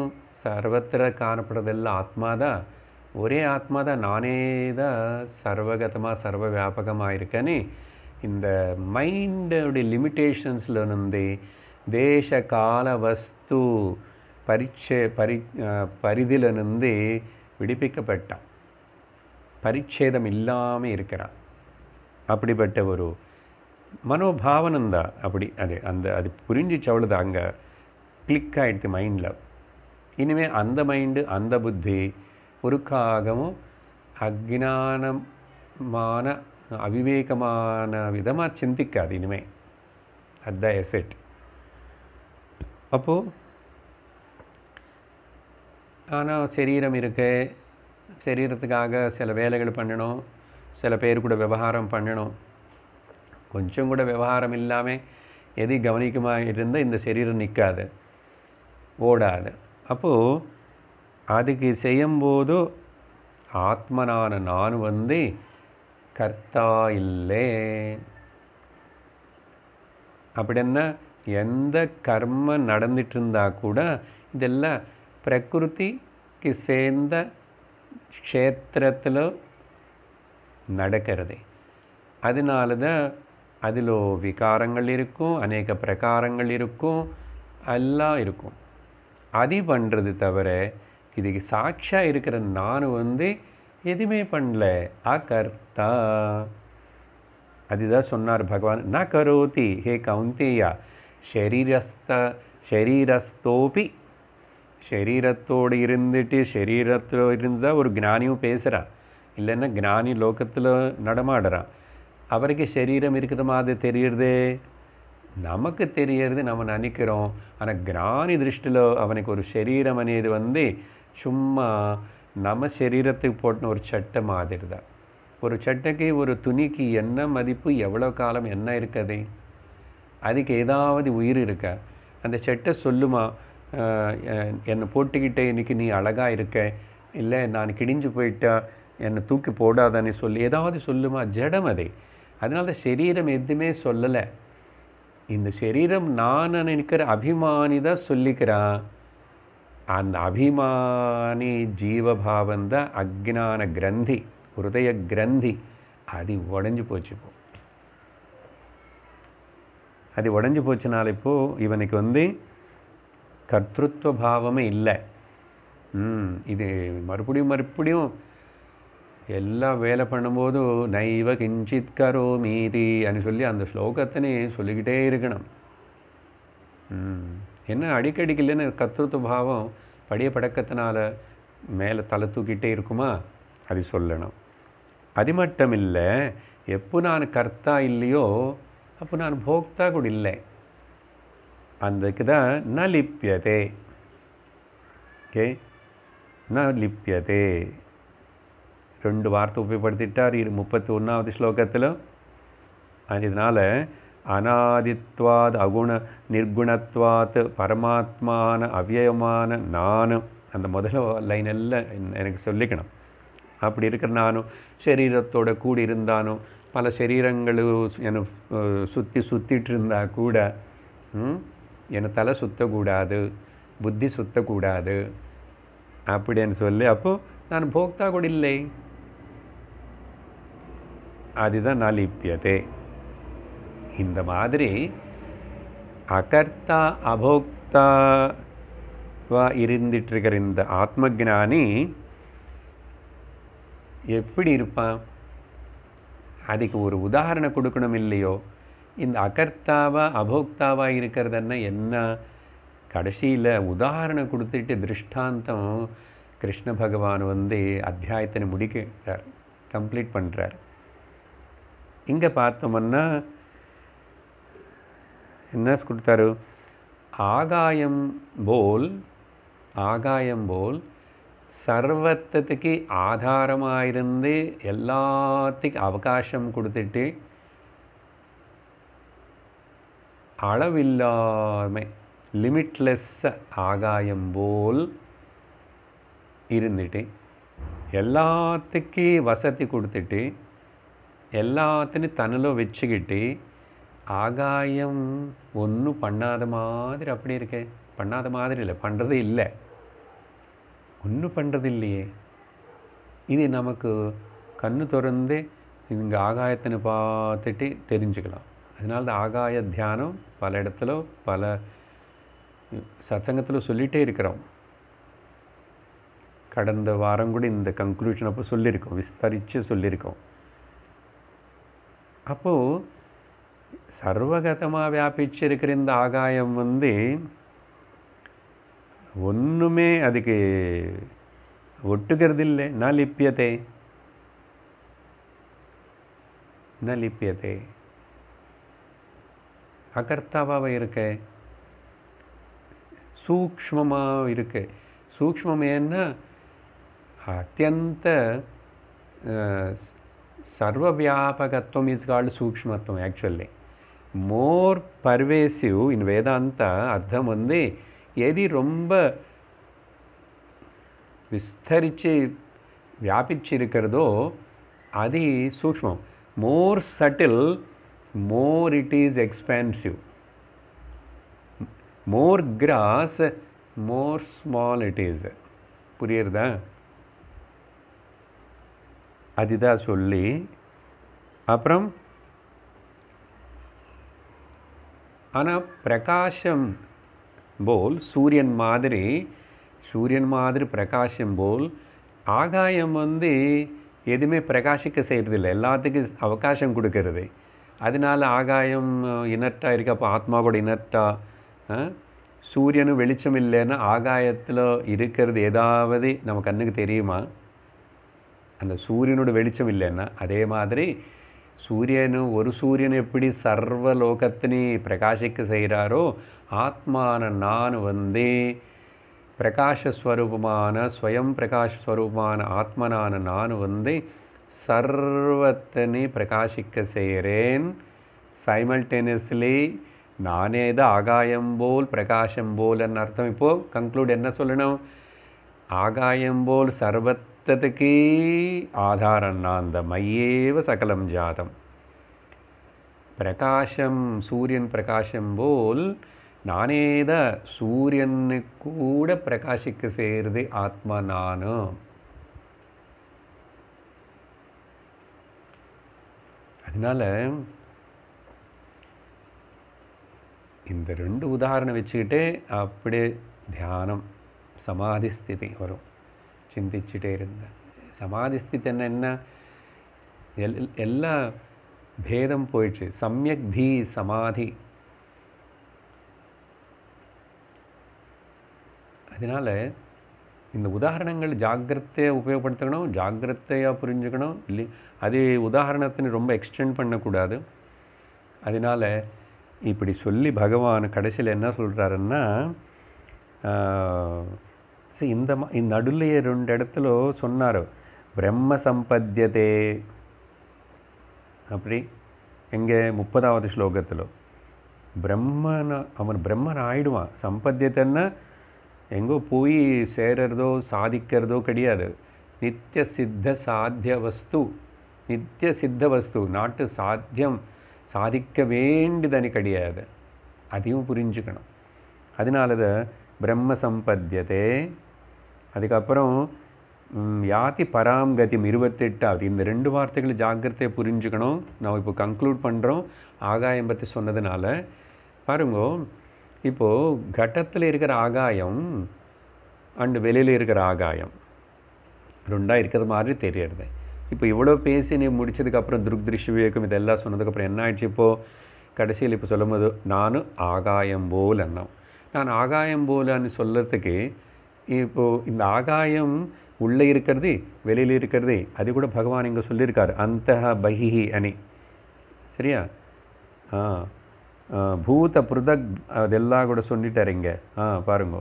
சர்வத்திர காணப்படுறதெல்லாம் ஆத்மா தான் ஒரே ஆத்மா தான் நானே தான் சர்வகதமாக சர்வ வியாபகமாக இருக்கேன்னு இந்த மைண்டோடைய லிமிட்டேஷன்ஸில் வந்து தேச கால வஸ்து பரிச்சே பரி பரிதிலிருந்து விடுப்பிக்கப்பட்டான் பரிச்சேதம் இல்லாமல் இருக்கிறான் அப்படிப்பட்ட ஒரு மனோபாவனந்தான் அப்படி அது அந்த அது புரிஞ்சிச்சு அவ்வளோது அங்கே கிளிக் ஆகிடுது மைண்டில் இனிமேல் அந்த மைண்டு அந்த புத்தி ஒருக்காகவும் அக்னானமான அவிவேகமான விதமாக சிந்திக்காது இனிமேல் த எசெட் அப்போது ஆனால் சரீரம் இருக்கு சரீரத்துக்காக சில வேலைகள் பண்ணணும் சில பேர் கூட விவகாரம் பண்ணணும் கொஞ்சம் கூட விவகாரம் இல்லாமல் எது கவனிக்கமாக இருந்தால் இந்த சரீரம் நிற்காது ஓடாது அப்போது அதுக்கு செய்யும்போது ஆத்மனான நான் வந்து கர்த்தா இல்லை அப்படின்னா எந்த கர்ம நடந்துட்டு இருந்தா கூட இதெல்லாம் பிரகிருதிக்கு சேர்ந்த க்ஷேத்திரத்தில் நடக்கிறது அதனால தான் அதில் விகாரங்கள் இருக்கும் அநேக பிரகாரங்கள் இருக்கும் எல்லாம் இருக்கும் அது பண்ணுறது தவிர இதுக்கு சாட்சியாக இருக்கிற நான் வந்து எதுவுமே பண்ணல அகர்த்தா கர்த்தா அதுதான் சொன்னார் பகவான் ந கரோதி ஹே கவுந்தேயா ஷரீரஸ்த ஷரீரஸ்தோபி ஷரீரத்தோடு இருந்துட்டு ஷரீரத்தோடு இருந்தால் ஒரு ஜானியும் பேசுகிறான் இல்லைன்னா ஞானி லோகத்தில் நடமாடுறான் அவருக்கு சரீரம் இருக்கிற மாதிரி தெரியுறது நமக்கு தெரியறது நம்ம நினைக்கிறோம் ஆனால் கிராணி திருஷ்டியில் அவனுக்கு ஒரு சரீரம் అనేది வந்து சும்மா நம்ம சரீரத்துக்கு போட்டின ஒரு சட்டை மாதிரி தான் ஒரு சட்டைக்கு ஒரு துணிக்கு என்ன மதிப்பு எவ்வளோ காலம் என்ன இருக்குது அதுக்கு ஏதாவது உயிர் இருக்க அந்த சட்டை சொல்லுமா என்னை போட்டுக்கிட்டே இன்றைக்கி நீ அழகாக இருக்க இல்லை நான் கிடிஞ்சு போயிட்டா என்னை தூக்கி போடாதானே சொல்லி ஏதாவது சொல்லுமா ஜடம் அதை அதனால தான் சரீரம் எதுவுமே சொல்லலை இந்த சரீரம் நான் நினைக்கிற அபிமானி தான் சொல்லிக்கிறான் அந்த அபிமானி ஜீவபாவம் தான் அக்ஞான கிரந்தி ஹிருதய கிரந்தி அது உடஞ்சி போச்சு இப்போ அது உடஞ்சி போச்சுனால இப்போது இவனுக்கு வந்து கர்த்தத்துவ பாவமே இல்லை இது மறுபடியும் மறுபடியும் எல்லாம் வேலை பண்ணும்போது நைவ கிஞ்சித் கரோ மீதி அப்படின்னு சொல்லி அந்த ஸ்லோகத்தினே சொல்லிக்கிட்டே இருக்கணும் என்ன அடிக்கடிக்கு இல்லைன்னு கத்திருத்த பாவம் படிய படக்கத்தினால மேலே தலை தூக்கிட்டே இருக்குமா அது சொல்லணும் அது மட்டும் இல்லை எப்போ நான் கர்த்தா இல்லையோ அப்போ நான் போக்தா கூட இல்லை அந்தக்கு தான் ந லிப்பியதே ஓகே நலிப்பியதே லிப்பியதே ரெண்டு வார்த்தை உபயோகப்படுத்திட்டார் இரு முப்பத்தி ஒன்றாவது ஸ்லோகத்தில் அதனால் அநாதித்வாத் அகுண நிர்குணத்வாத் பரமாத்மான அவ்யயமான நான் அந்த முதல்ல லைன் எல்லாம் எனக்கு சொல்லிக்கணும் அப்படி இருக்கிற நானும் சரீரத்தோட கூடி இருந்தாலும் பல சரீரங்களும் என்னை சுற்றி சுற்றிட்டு இருந்தால் கூட என்னை தலை சுற்றக்கூடாது புத்தி சுத்தக்கூடாது அப்படின்னு சொல்லி அப்போது நான் போக்தா கூட இல்லை அதுதான் நலிப்பியதே இந்த மாதிரி அகர்த்தா அபோக்தாவா இருந்துட்டுருக்கிற இந்த ஆத்மக்ஞானி எப்படி இருப்பான் அதுக்கு ஒரு உதாரணம் கொடுக்கணும் இல்லையோ இந்த அகர்த்தாவா அபோக்தாவா இருக்கிறதுன்னா என்ன கடைசியில் உதாரணம் கொடுத்துட்டு திருஷ்டாந்தம் கிருஷ்ண பகவான் வந்து அத்தியாயத்தை முடிக்கிறார் கம்ப்ளீட் பண்ணுறார் இங்கே பார்த்தோம்னா என்ன கொடுத்தாரு ஆகாயம் போல் ஆகாயம் போல் சர்வத்தத்துக்கு ஆதாரமாக இருந்து எல்லாத்துக்கு அவகாசம் கொடுத்துட்டு அளவில்லாமல் லிமிட்லெஸ் ஆகாயம் போல் இருந்துட்டு எல்லாத்துக்கும் வசதி கொடுத்துட்டு எல்லாத்தையும் தன்னிலோ வச்சுக்கிட்டு ஆகாயம் ஒன்றும் பண்ணாத மாதிரி அப்படி இருக்கே பண்ணாத மாதிரி இல்லை பண்ணுறது இல்லை ஒன்றும் பண்ணுறது இல்லையே இது நமக்கு கண்ணு திறந்து இங்கே ஆகாயத்தின்னு பார்த்துட்டு தெரிஞ்சுக்கலாம் அதனால தான் ஆகாய தியானம் பல இடத்துல பல சத்சங்கத்தில் சொல்லிகிட்டே இருக்கிறோம் கடந்த வாரம் கூட இந்த கன்க்ளூஷன் அப்போ சொல்லியிருக்கோம் விஸ்தரித்து சொல்லியிருக்கோம் அப்போது சர்வகதமாக வியாபிச்சிருக்கிற இந்த ஆகாயம் வந்து ஒன்றுமே அதுக்கு ஒட்டுக்கிறது இல்லை நான் லிப்பியத்தை ந லிப்பியத்தை அகர்த்தாவாக இருக்க சூக்மமாக இருக்கு சூக்மம் ஏன்னா அத்தியந்த సర్వవ్యాపకత్వం ఈజ్ కాల్డ్ సూక్ష్మత్వం actually more pervasive in Vedanta అర్థం ఉంది ఏది రొంబ విస్తరించి వ్యాపించిరుக்கிறதோ అది సూక్ష్మం more subtle more it is expansive more gross more small it is புரியுறதா அதுதான் சொல்லி அப்புறம் ஆனால் பிரகாசம் போல் சூரியன் மாதிரி சூரியன் மாதிரி பிரகாசம் போல் ஆகாயம் வந்து எதுவுமே பிரகாசிக்க செய்கிறதில்ல எல்லாத்துக்கும் அவகாசம் கொடுக்கறது அதனால் ஆகாயம் இனர்ட்டாக இருக்குது அப்போ ஆத்மா கூட இனர்ட்டாக சூரியனும் வெளிச்சம் இல்லைன்னா ஆகாயத்தில் இருக்கிறது ஏதாவது நம்ம கண்ணுக்கு தெரியுமா அந்த சூரியனோட வெளிச்சம் இல்லைன்னா அதே மாதிரி சூரியனும் ஒரு சூரியன் எப்படி சர்வ லோகத்தினையும் பிரகாசிக்க செய்கிறாரோ ஆத்மான நான் வந்து பிரகாஷஸ்வரூபமான ஸ்வயம் பிரகாஷஸ்வரூபமான ஆத்மனான நான் வந்து சர்வத்தனை பிரகாசிக்க செய்கிறேன் சைமல்டேனியஸ்லி நானே தான் ஆகாயம் போல் பிரகாஷம் போல் என்ன அர்த்தம் இப்போது கன்க்ளூட் என்ன சொல்லணும் ஆகாயம் போல் சர்வத் தத்துக்கு ஆதாரம் அந்த மையேவ சகலம் ஜாதம் பிரகாஷம் சூரியன் பிரகாஷம் போல் நானேத சூரியனு கூட பிரகாஷிக்கு சேருது ஆத்மா நானும் அதனால இந்த ரெண்டு உதாரணம் வச்சுக்கிட்டு அப்படியே தியானம் சமாதிஸ்தி வரும் சிந்திச்சுட்டே ചിന്തിച്ചിട്ടേ சமாதிஸ்தி தன்னை என்ன எல் எல்லா பேதம் போயிடுச்சு சமயக் பி சமாதி அதனால் இந்த உதாரணங்கள் ஜாக்கிரதையாக உபயோகப்படுத்தணும் ஜாக்கிரதையாக புரிஞ்சுக்கணும் இல்லை அது உதாரணத்தின்னு ரொம்ப எக்ஸ்டெண்ட் பண்ணக்கூடாது அதனால் இப்படி சொல்லி பகவான் கடைசியில் என்ன சொல்கிறாருன்னா ஸோ இந்த நடுலையே ரெண்டு இடத்துல சொன்னார் பிரம்ம சம்பத்தியதே அப்படி எங்கே முப்பதாவது ஸ்லோகத்தில் பிரம்மன் அவன் பிரம்மன் ஆயிடுவான் சம்பத்தியத்தைன்னா எங்கோ போய் சேரதோ சாதிக்கிறதோ கிடையாது நித்திய சித்த சாத்திய வஸ்து நித்திய சித்த வஸ்து நாட்டு சாத்தியம் சாதிக்க வேண்டியதுன்னு கிடையாது அதையும் புரிஞ்சுக்கணும் அதனால பிரம்ம சம்பத்தியதே அதுக்கப்புறம் யாத்தி பராம் இருபத்தெட்டு இருபத்தெட்டாவது இந்த ரெண்டு வார்த்தைகளை ஜாக்கிரதையை புரிஞ்சுக்கணும் நான் இப்போ கன்க்ளூட் பண்ணுறோம் ஆகாயம் பற்றி சொன்னதுனால பாருங்கோ இப்போது கட்டத்தில் இருக்கிற ஆகாயம் அண்டு வெளியில் இருக்கிற ஆகாயம் ரெண்டாக இருக்கிற மாதிரி தெரியறது இப்போ இவ்வளோ பேசி நீ முடிச்சதுக்கப்புறம் துருக் திருஷ்ய விவேகம் இதெல்லாம் சொன்னதுக்கப்புறம் என்ன ஆயிடுச்சு இப்போது கடைசியில் இப்போ சொல்லும்போது நானும் ஆகாயம் போல் அண்ணம் நான் ஆகாயம் போலன்னு சொல்கிறதுக்கு இப்போது இந்த ஆகாயம் உள்ளே இருக்கிறது வெளியில் இருக்கிறது அது கூட பகவான் இங்கே சொல்லியிருக்கார் அந்த பகிஹி அணி சரியா ஆ பூத புருதக் அதெல்லாம் கூட சொல்லிட்டார் இங்கே ஆ பாருங்க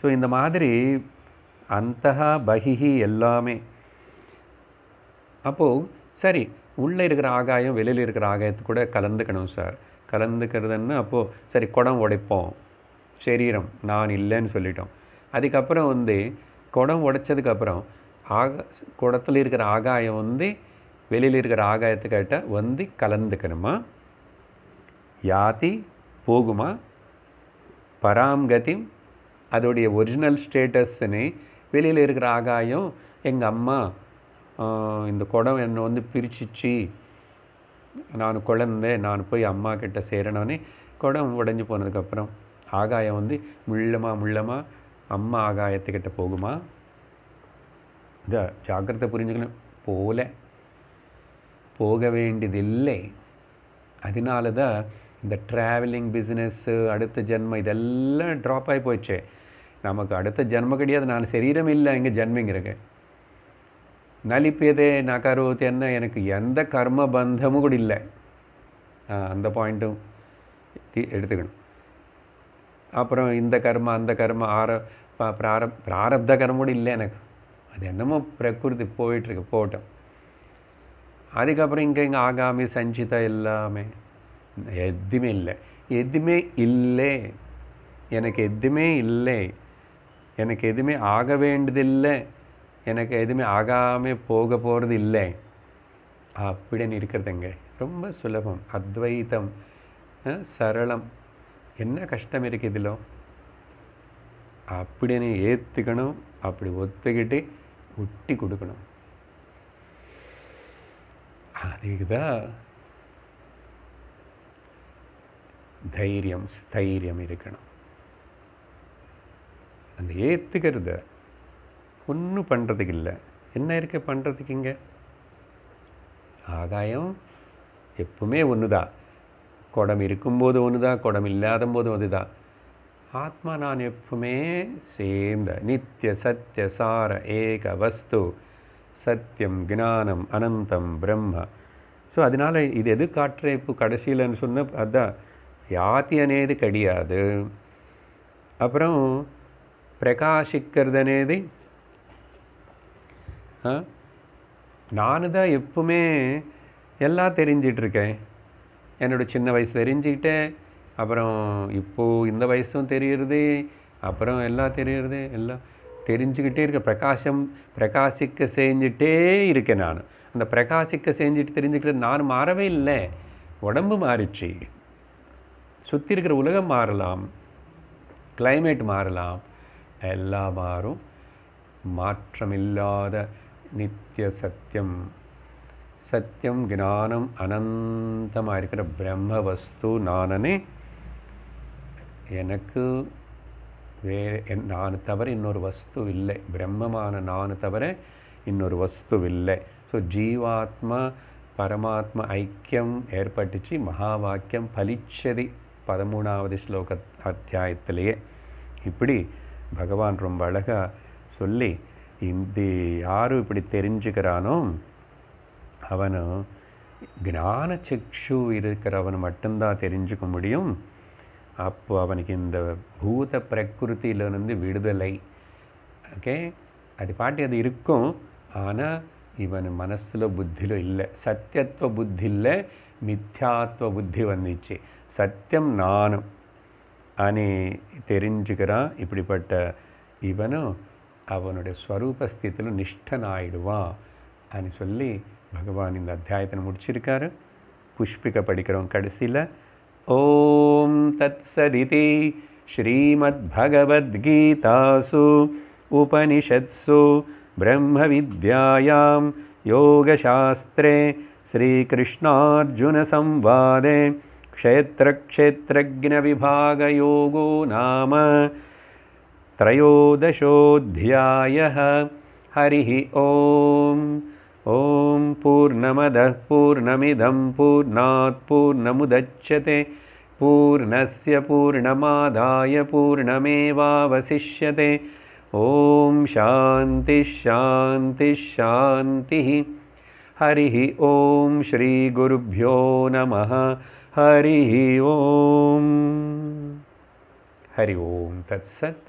ஸோ இந்த மாதிரி அந்த பகிஹி எல்லாமே அப்போது சரி உள்ளே இருக்கிற ஆகாயம் வெளியில் இருக்கிற ஆகாயத்து கூட கலந்துக்கணும் சார் கலந்துக்கிறதுன்னு அப்போது சரி குடம் உடைப்போம் சரீரம் நான் இல்லைன்னு சொல்லிட்டோம் அதுக்கப்புறம் வந்து குடம் உடைச்சதுக்கப்புறம் ஆக குடத்தில் இருக்கிற ஆகாயம் வந்து வெளியில் இருக்கிற ஆகாயத்துக்கிட்ட வந்து கலந்துக்கணுமா யாத்தி போகுமா பராம்கதி அதோடைய ஒரிஜினல் ஸ்டேட்டஸ்ன்னு வெளியில் இருக்கிற ஆகாயம் எங்கள் அம்மா இந்த குடம் என்னை வந்து பிரிச்சிச்சு நான் குழந்தை நான் போய் அம்மா கிட்ட சேரணுன்னே குடம் உடஞ்சி போனதுக்கப்புறம் ஆகாயம் வந்து முள்ளமாக முள்ளமாக அம்மா ஆகாயத்துக்கிட்ட போகுமா இந்த ஜாக்கிரதை புரிஞ்சுக்கணும் போல போக வேண்டியதில்லை அதனால தான் இந்த ட்ராவலிங் பிஸ்னஸ்ஸு அடுத்த ஜென்மம் இதெல்லாம் ட்ராப் ஆகி போச்சு நமக்கு அடுத்த ஜென்மம் கிடையாது நான் சரீரம் இல்லை இங்கே ஜென்மங்கிறங்க நலிப்பியதே நகரோத்து என்ன எனக்கு எந்த கர்ம பந்தமும் கூட இல்லை அந்த பாயிண்ட்டும் எடுத்துக்கணும் அப்புறம் இந்த கர்மம் அந்த கர்மம் ஆர பிரார பிராரப்த கர்மோடு இல்லை எனக்கு அது என்னமோ பிரகிருதி போயிட்டுருக்கு போட்டோம் அதுக்கப்புறம் இங்கே இங்கே ஆகாமி சஞ்சிதா எல்லாமே எதுவுமே இல்லை எதுவுமே இல்லை எனக்கு எதுவுமே இல்லை எனக்கு எதுவுமே ஆக வேண்டியதில்லை எனக்கு எதுவுமே ஆகாமல் போக போகிறது இல்லை அப்படின்னு இருக்கிறதுங்க ரொம்ப சுலபம் அத்வைத்தம் சரளம் என்ன கஷ்டம் இருக்குது இதில் அப்படின்னு ஏற்றுக்கணும் அப்படி ஒத்துக்கிட்டு ஒட்டி கொடுக்கணும் அதுக்குதான் தைரியம் ஸ்தைரியம் இருக்கணும் அந்த ஏற்றுக்கிறத ஒன்றும் பண்ணுறதுக்கு இல்லை என்ன இருக்கு பண்ணுறதுக்கு இங்கே ஆதாயம் எப்பவுமே ஒன்று தான் குடம் இருக்கும்போது ஒன்று தான் குடம் இல்லாத போது அது தான் ஆத்மா நான் எப்பவுமே சேர்ந்த நித்திய சத்திய சார ஏக வஸ்து சத்தியம் ஜானம் அனந்தம் பிரம்ம ஸோ அதனால் இது எது இப்போ கடைசியில்னு சொன்ன அதுதான் யாத்தி அனேது கிடையாது அப்புறம் பிரகாஷிக்கிறது அனேது நான் தான் எப்பவுமே எல்லாம் தெரிஞ்சிட்ருக்கேன் என்னோடய சின்ன வயசு தெரிஞ்சுக்கிட்டேன் அப்புறம் இப்போது இந்த வயசும் தெரியுறது அப்புறம் எல்லாம் தெரியுறது எல்லாம் தெரிஞ்சுக்கிட்டே இருக்க பிரகாசம் பிரகாசிக்க செஞ்சுட்டே இருக்கேன் நான் அந்த பிரகாசிக்க செஞ்சுட்டு தெரிஞ்சுக்கிறது நான் மாறவே இல்லை உடம்பு மாறிச்சு சுற்றி இருக்கிற உலகம் மாறலாம் கிளைமேட் மாறலாம் எல்லாம் மாறும் மாற்றமில்லாத நித்திய சத்தியம் சத்தியம் ஞானம் அனந்தமாக இருக்கிற பிரம்ம வஸ்து நானனே எனக்கு வே நான் தவிர இன்னொரு வஸ்து இல்லை பிரம்மமான நான் தவிர இன்னொரு வஸ்து இல்லை ஸோ ஜீவாத்மா பரமாத்ம ஐக்கியம் ஏற்பட்டுச்சு மகா வாக்கியம் பலிச்சதி பதிமூணாவது ஸ்லோக அத்தியாயத்திலேயே இப்படி பகவான் ரொம்ப அழகாக சொல்லி இந்த யாரும் இப்படி தெரிஞ்சுக்கிறானோ அவன் ஞான சிக்ஷு இருக்கிறவன் மட்டும்தான் தெரிஞ்சுக்க முடியும் அப்போ அவனுக்கு இந்த பூத பிரகிருத்திலிருந்து விடுதலை ஓகே அது பாட்டி அது இருக்கும் ஆனால் இவன் மனசில் புத்தியில் இல்லை சத்தியத்துவ புத்தி இல்லை மித்யாத்துவ புத்தி வந்துச்சு சத்தியம் நானும் அனே தெரிஞ்சுக்கிறான் இப்படிப்பட்ட இவனும் அவனுடைய ஸ்வரூபஸ்தியத்தில் நிஷ்டனாயிடுவான் அப்படின்னு சொல்லி भगवानि अध्यायपुनम् मुडर्कर् पुष्पिकपठिकड तत्सदिति श्रीमद्भगवद्गीतासु उपनिषत्सु ब्रह्मविद्यायां योगशास्त्रे श्रीकृष्णार्जुनसंवादे क्षेत्रक्षेत्रज्ञविभागयोगो नाम त्रयोदशोऽध्यायः हरिः ॐ ॐ पूर्णमदः पूर्णमिदं पूर्णात् पूर्णमुदच्छते पूर्णस्य पूर्णमादाय पूर्णमेवावशिष्यते ॐ शान्तिश्शान्तिश्शान्तिः हरिः ॐ श्रीगुरुभ्यो नमः हरिः ॐ हरि ओं तत्सत्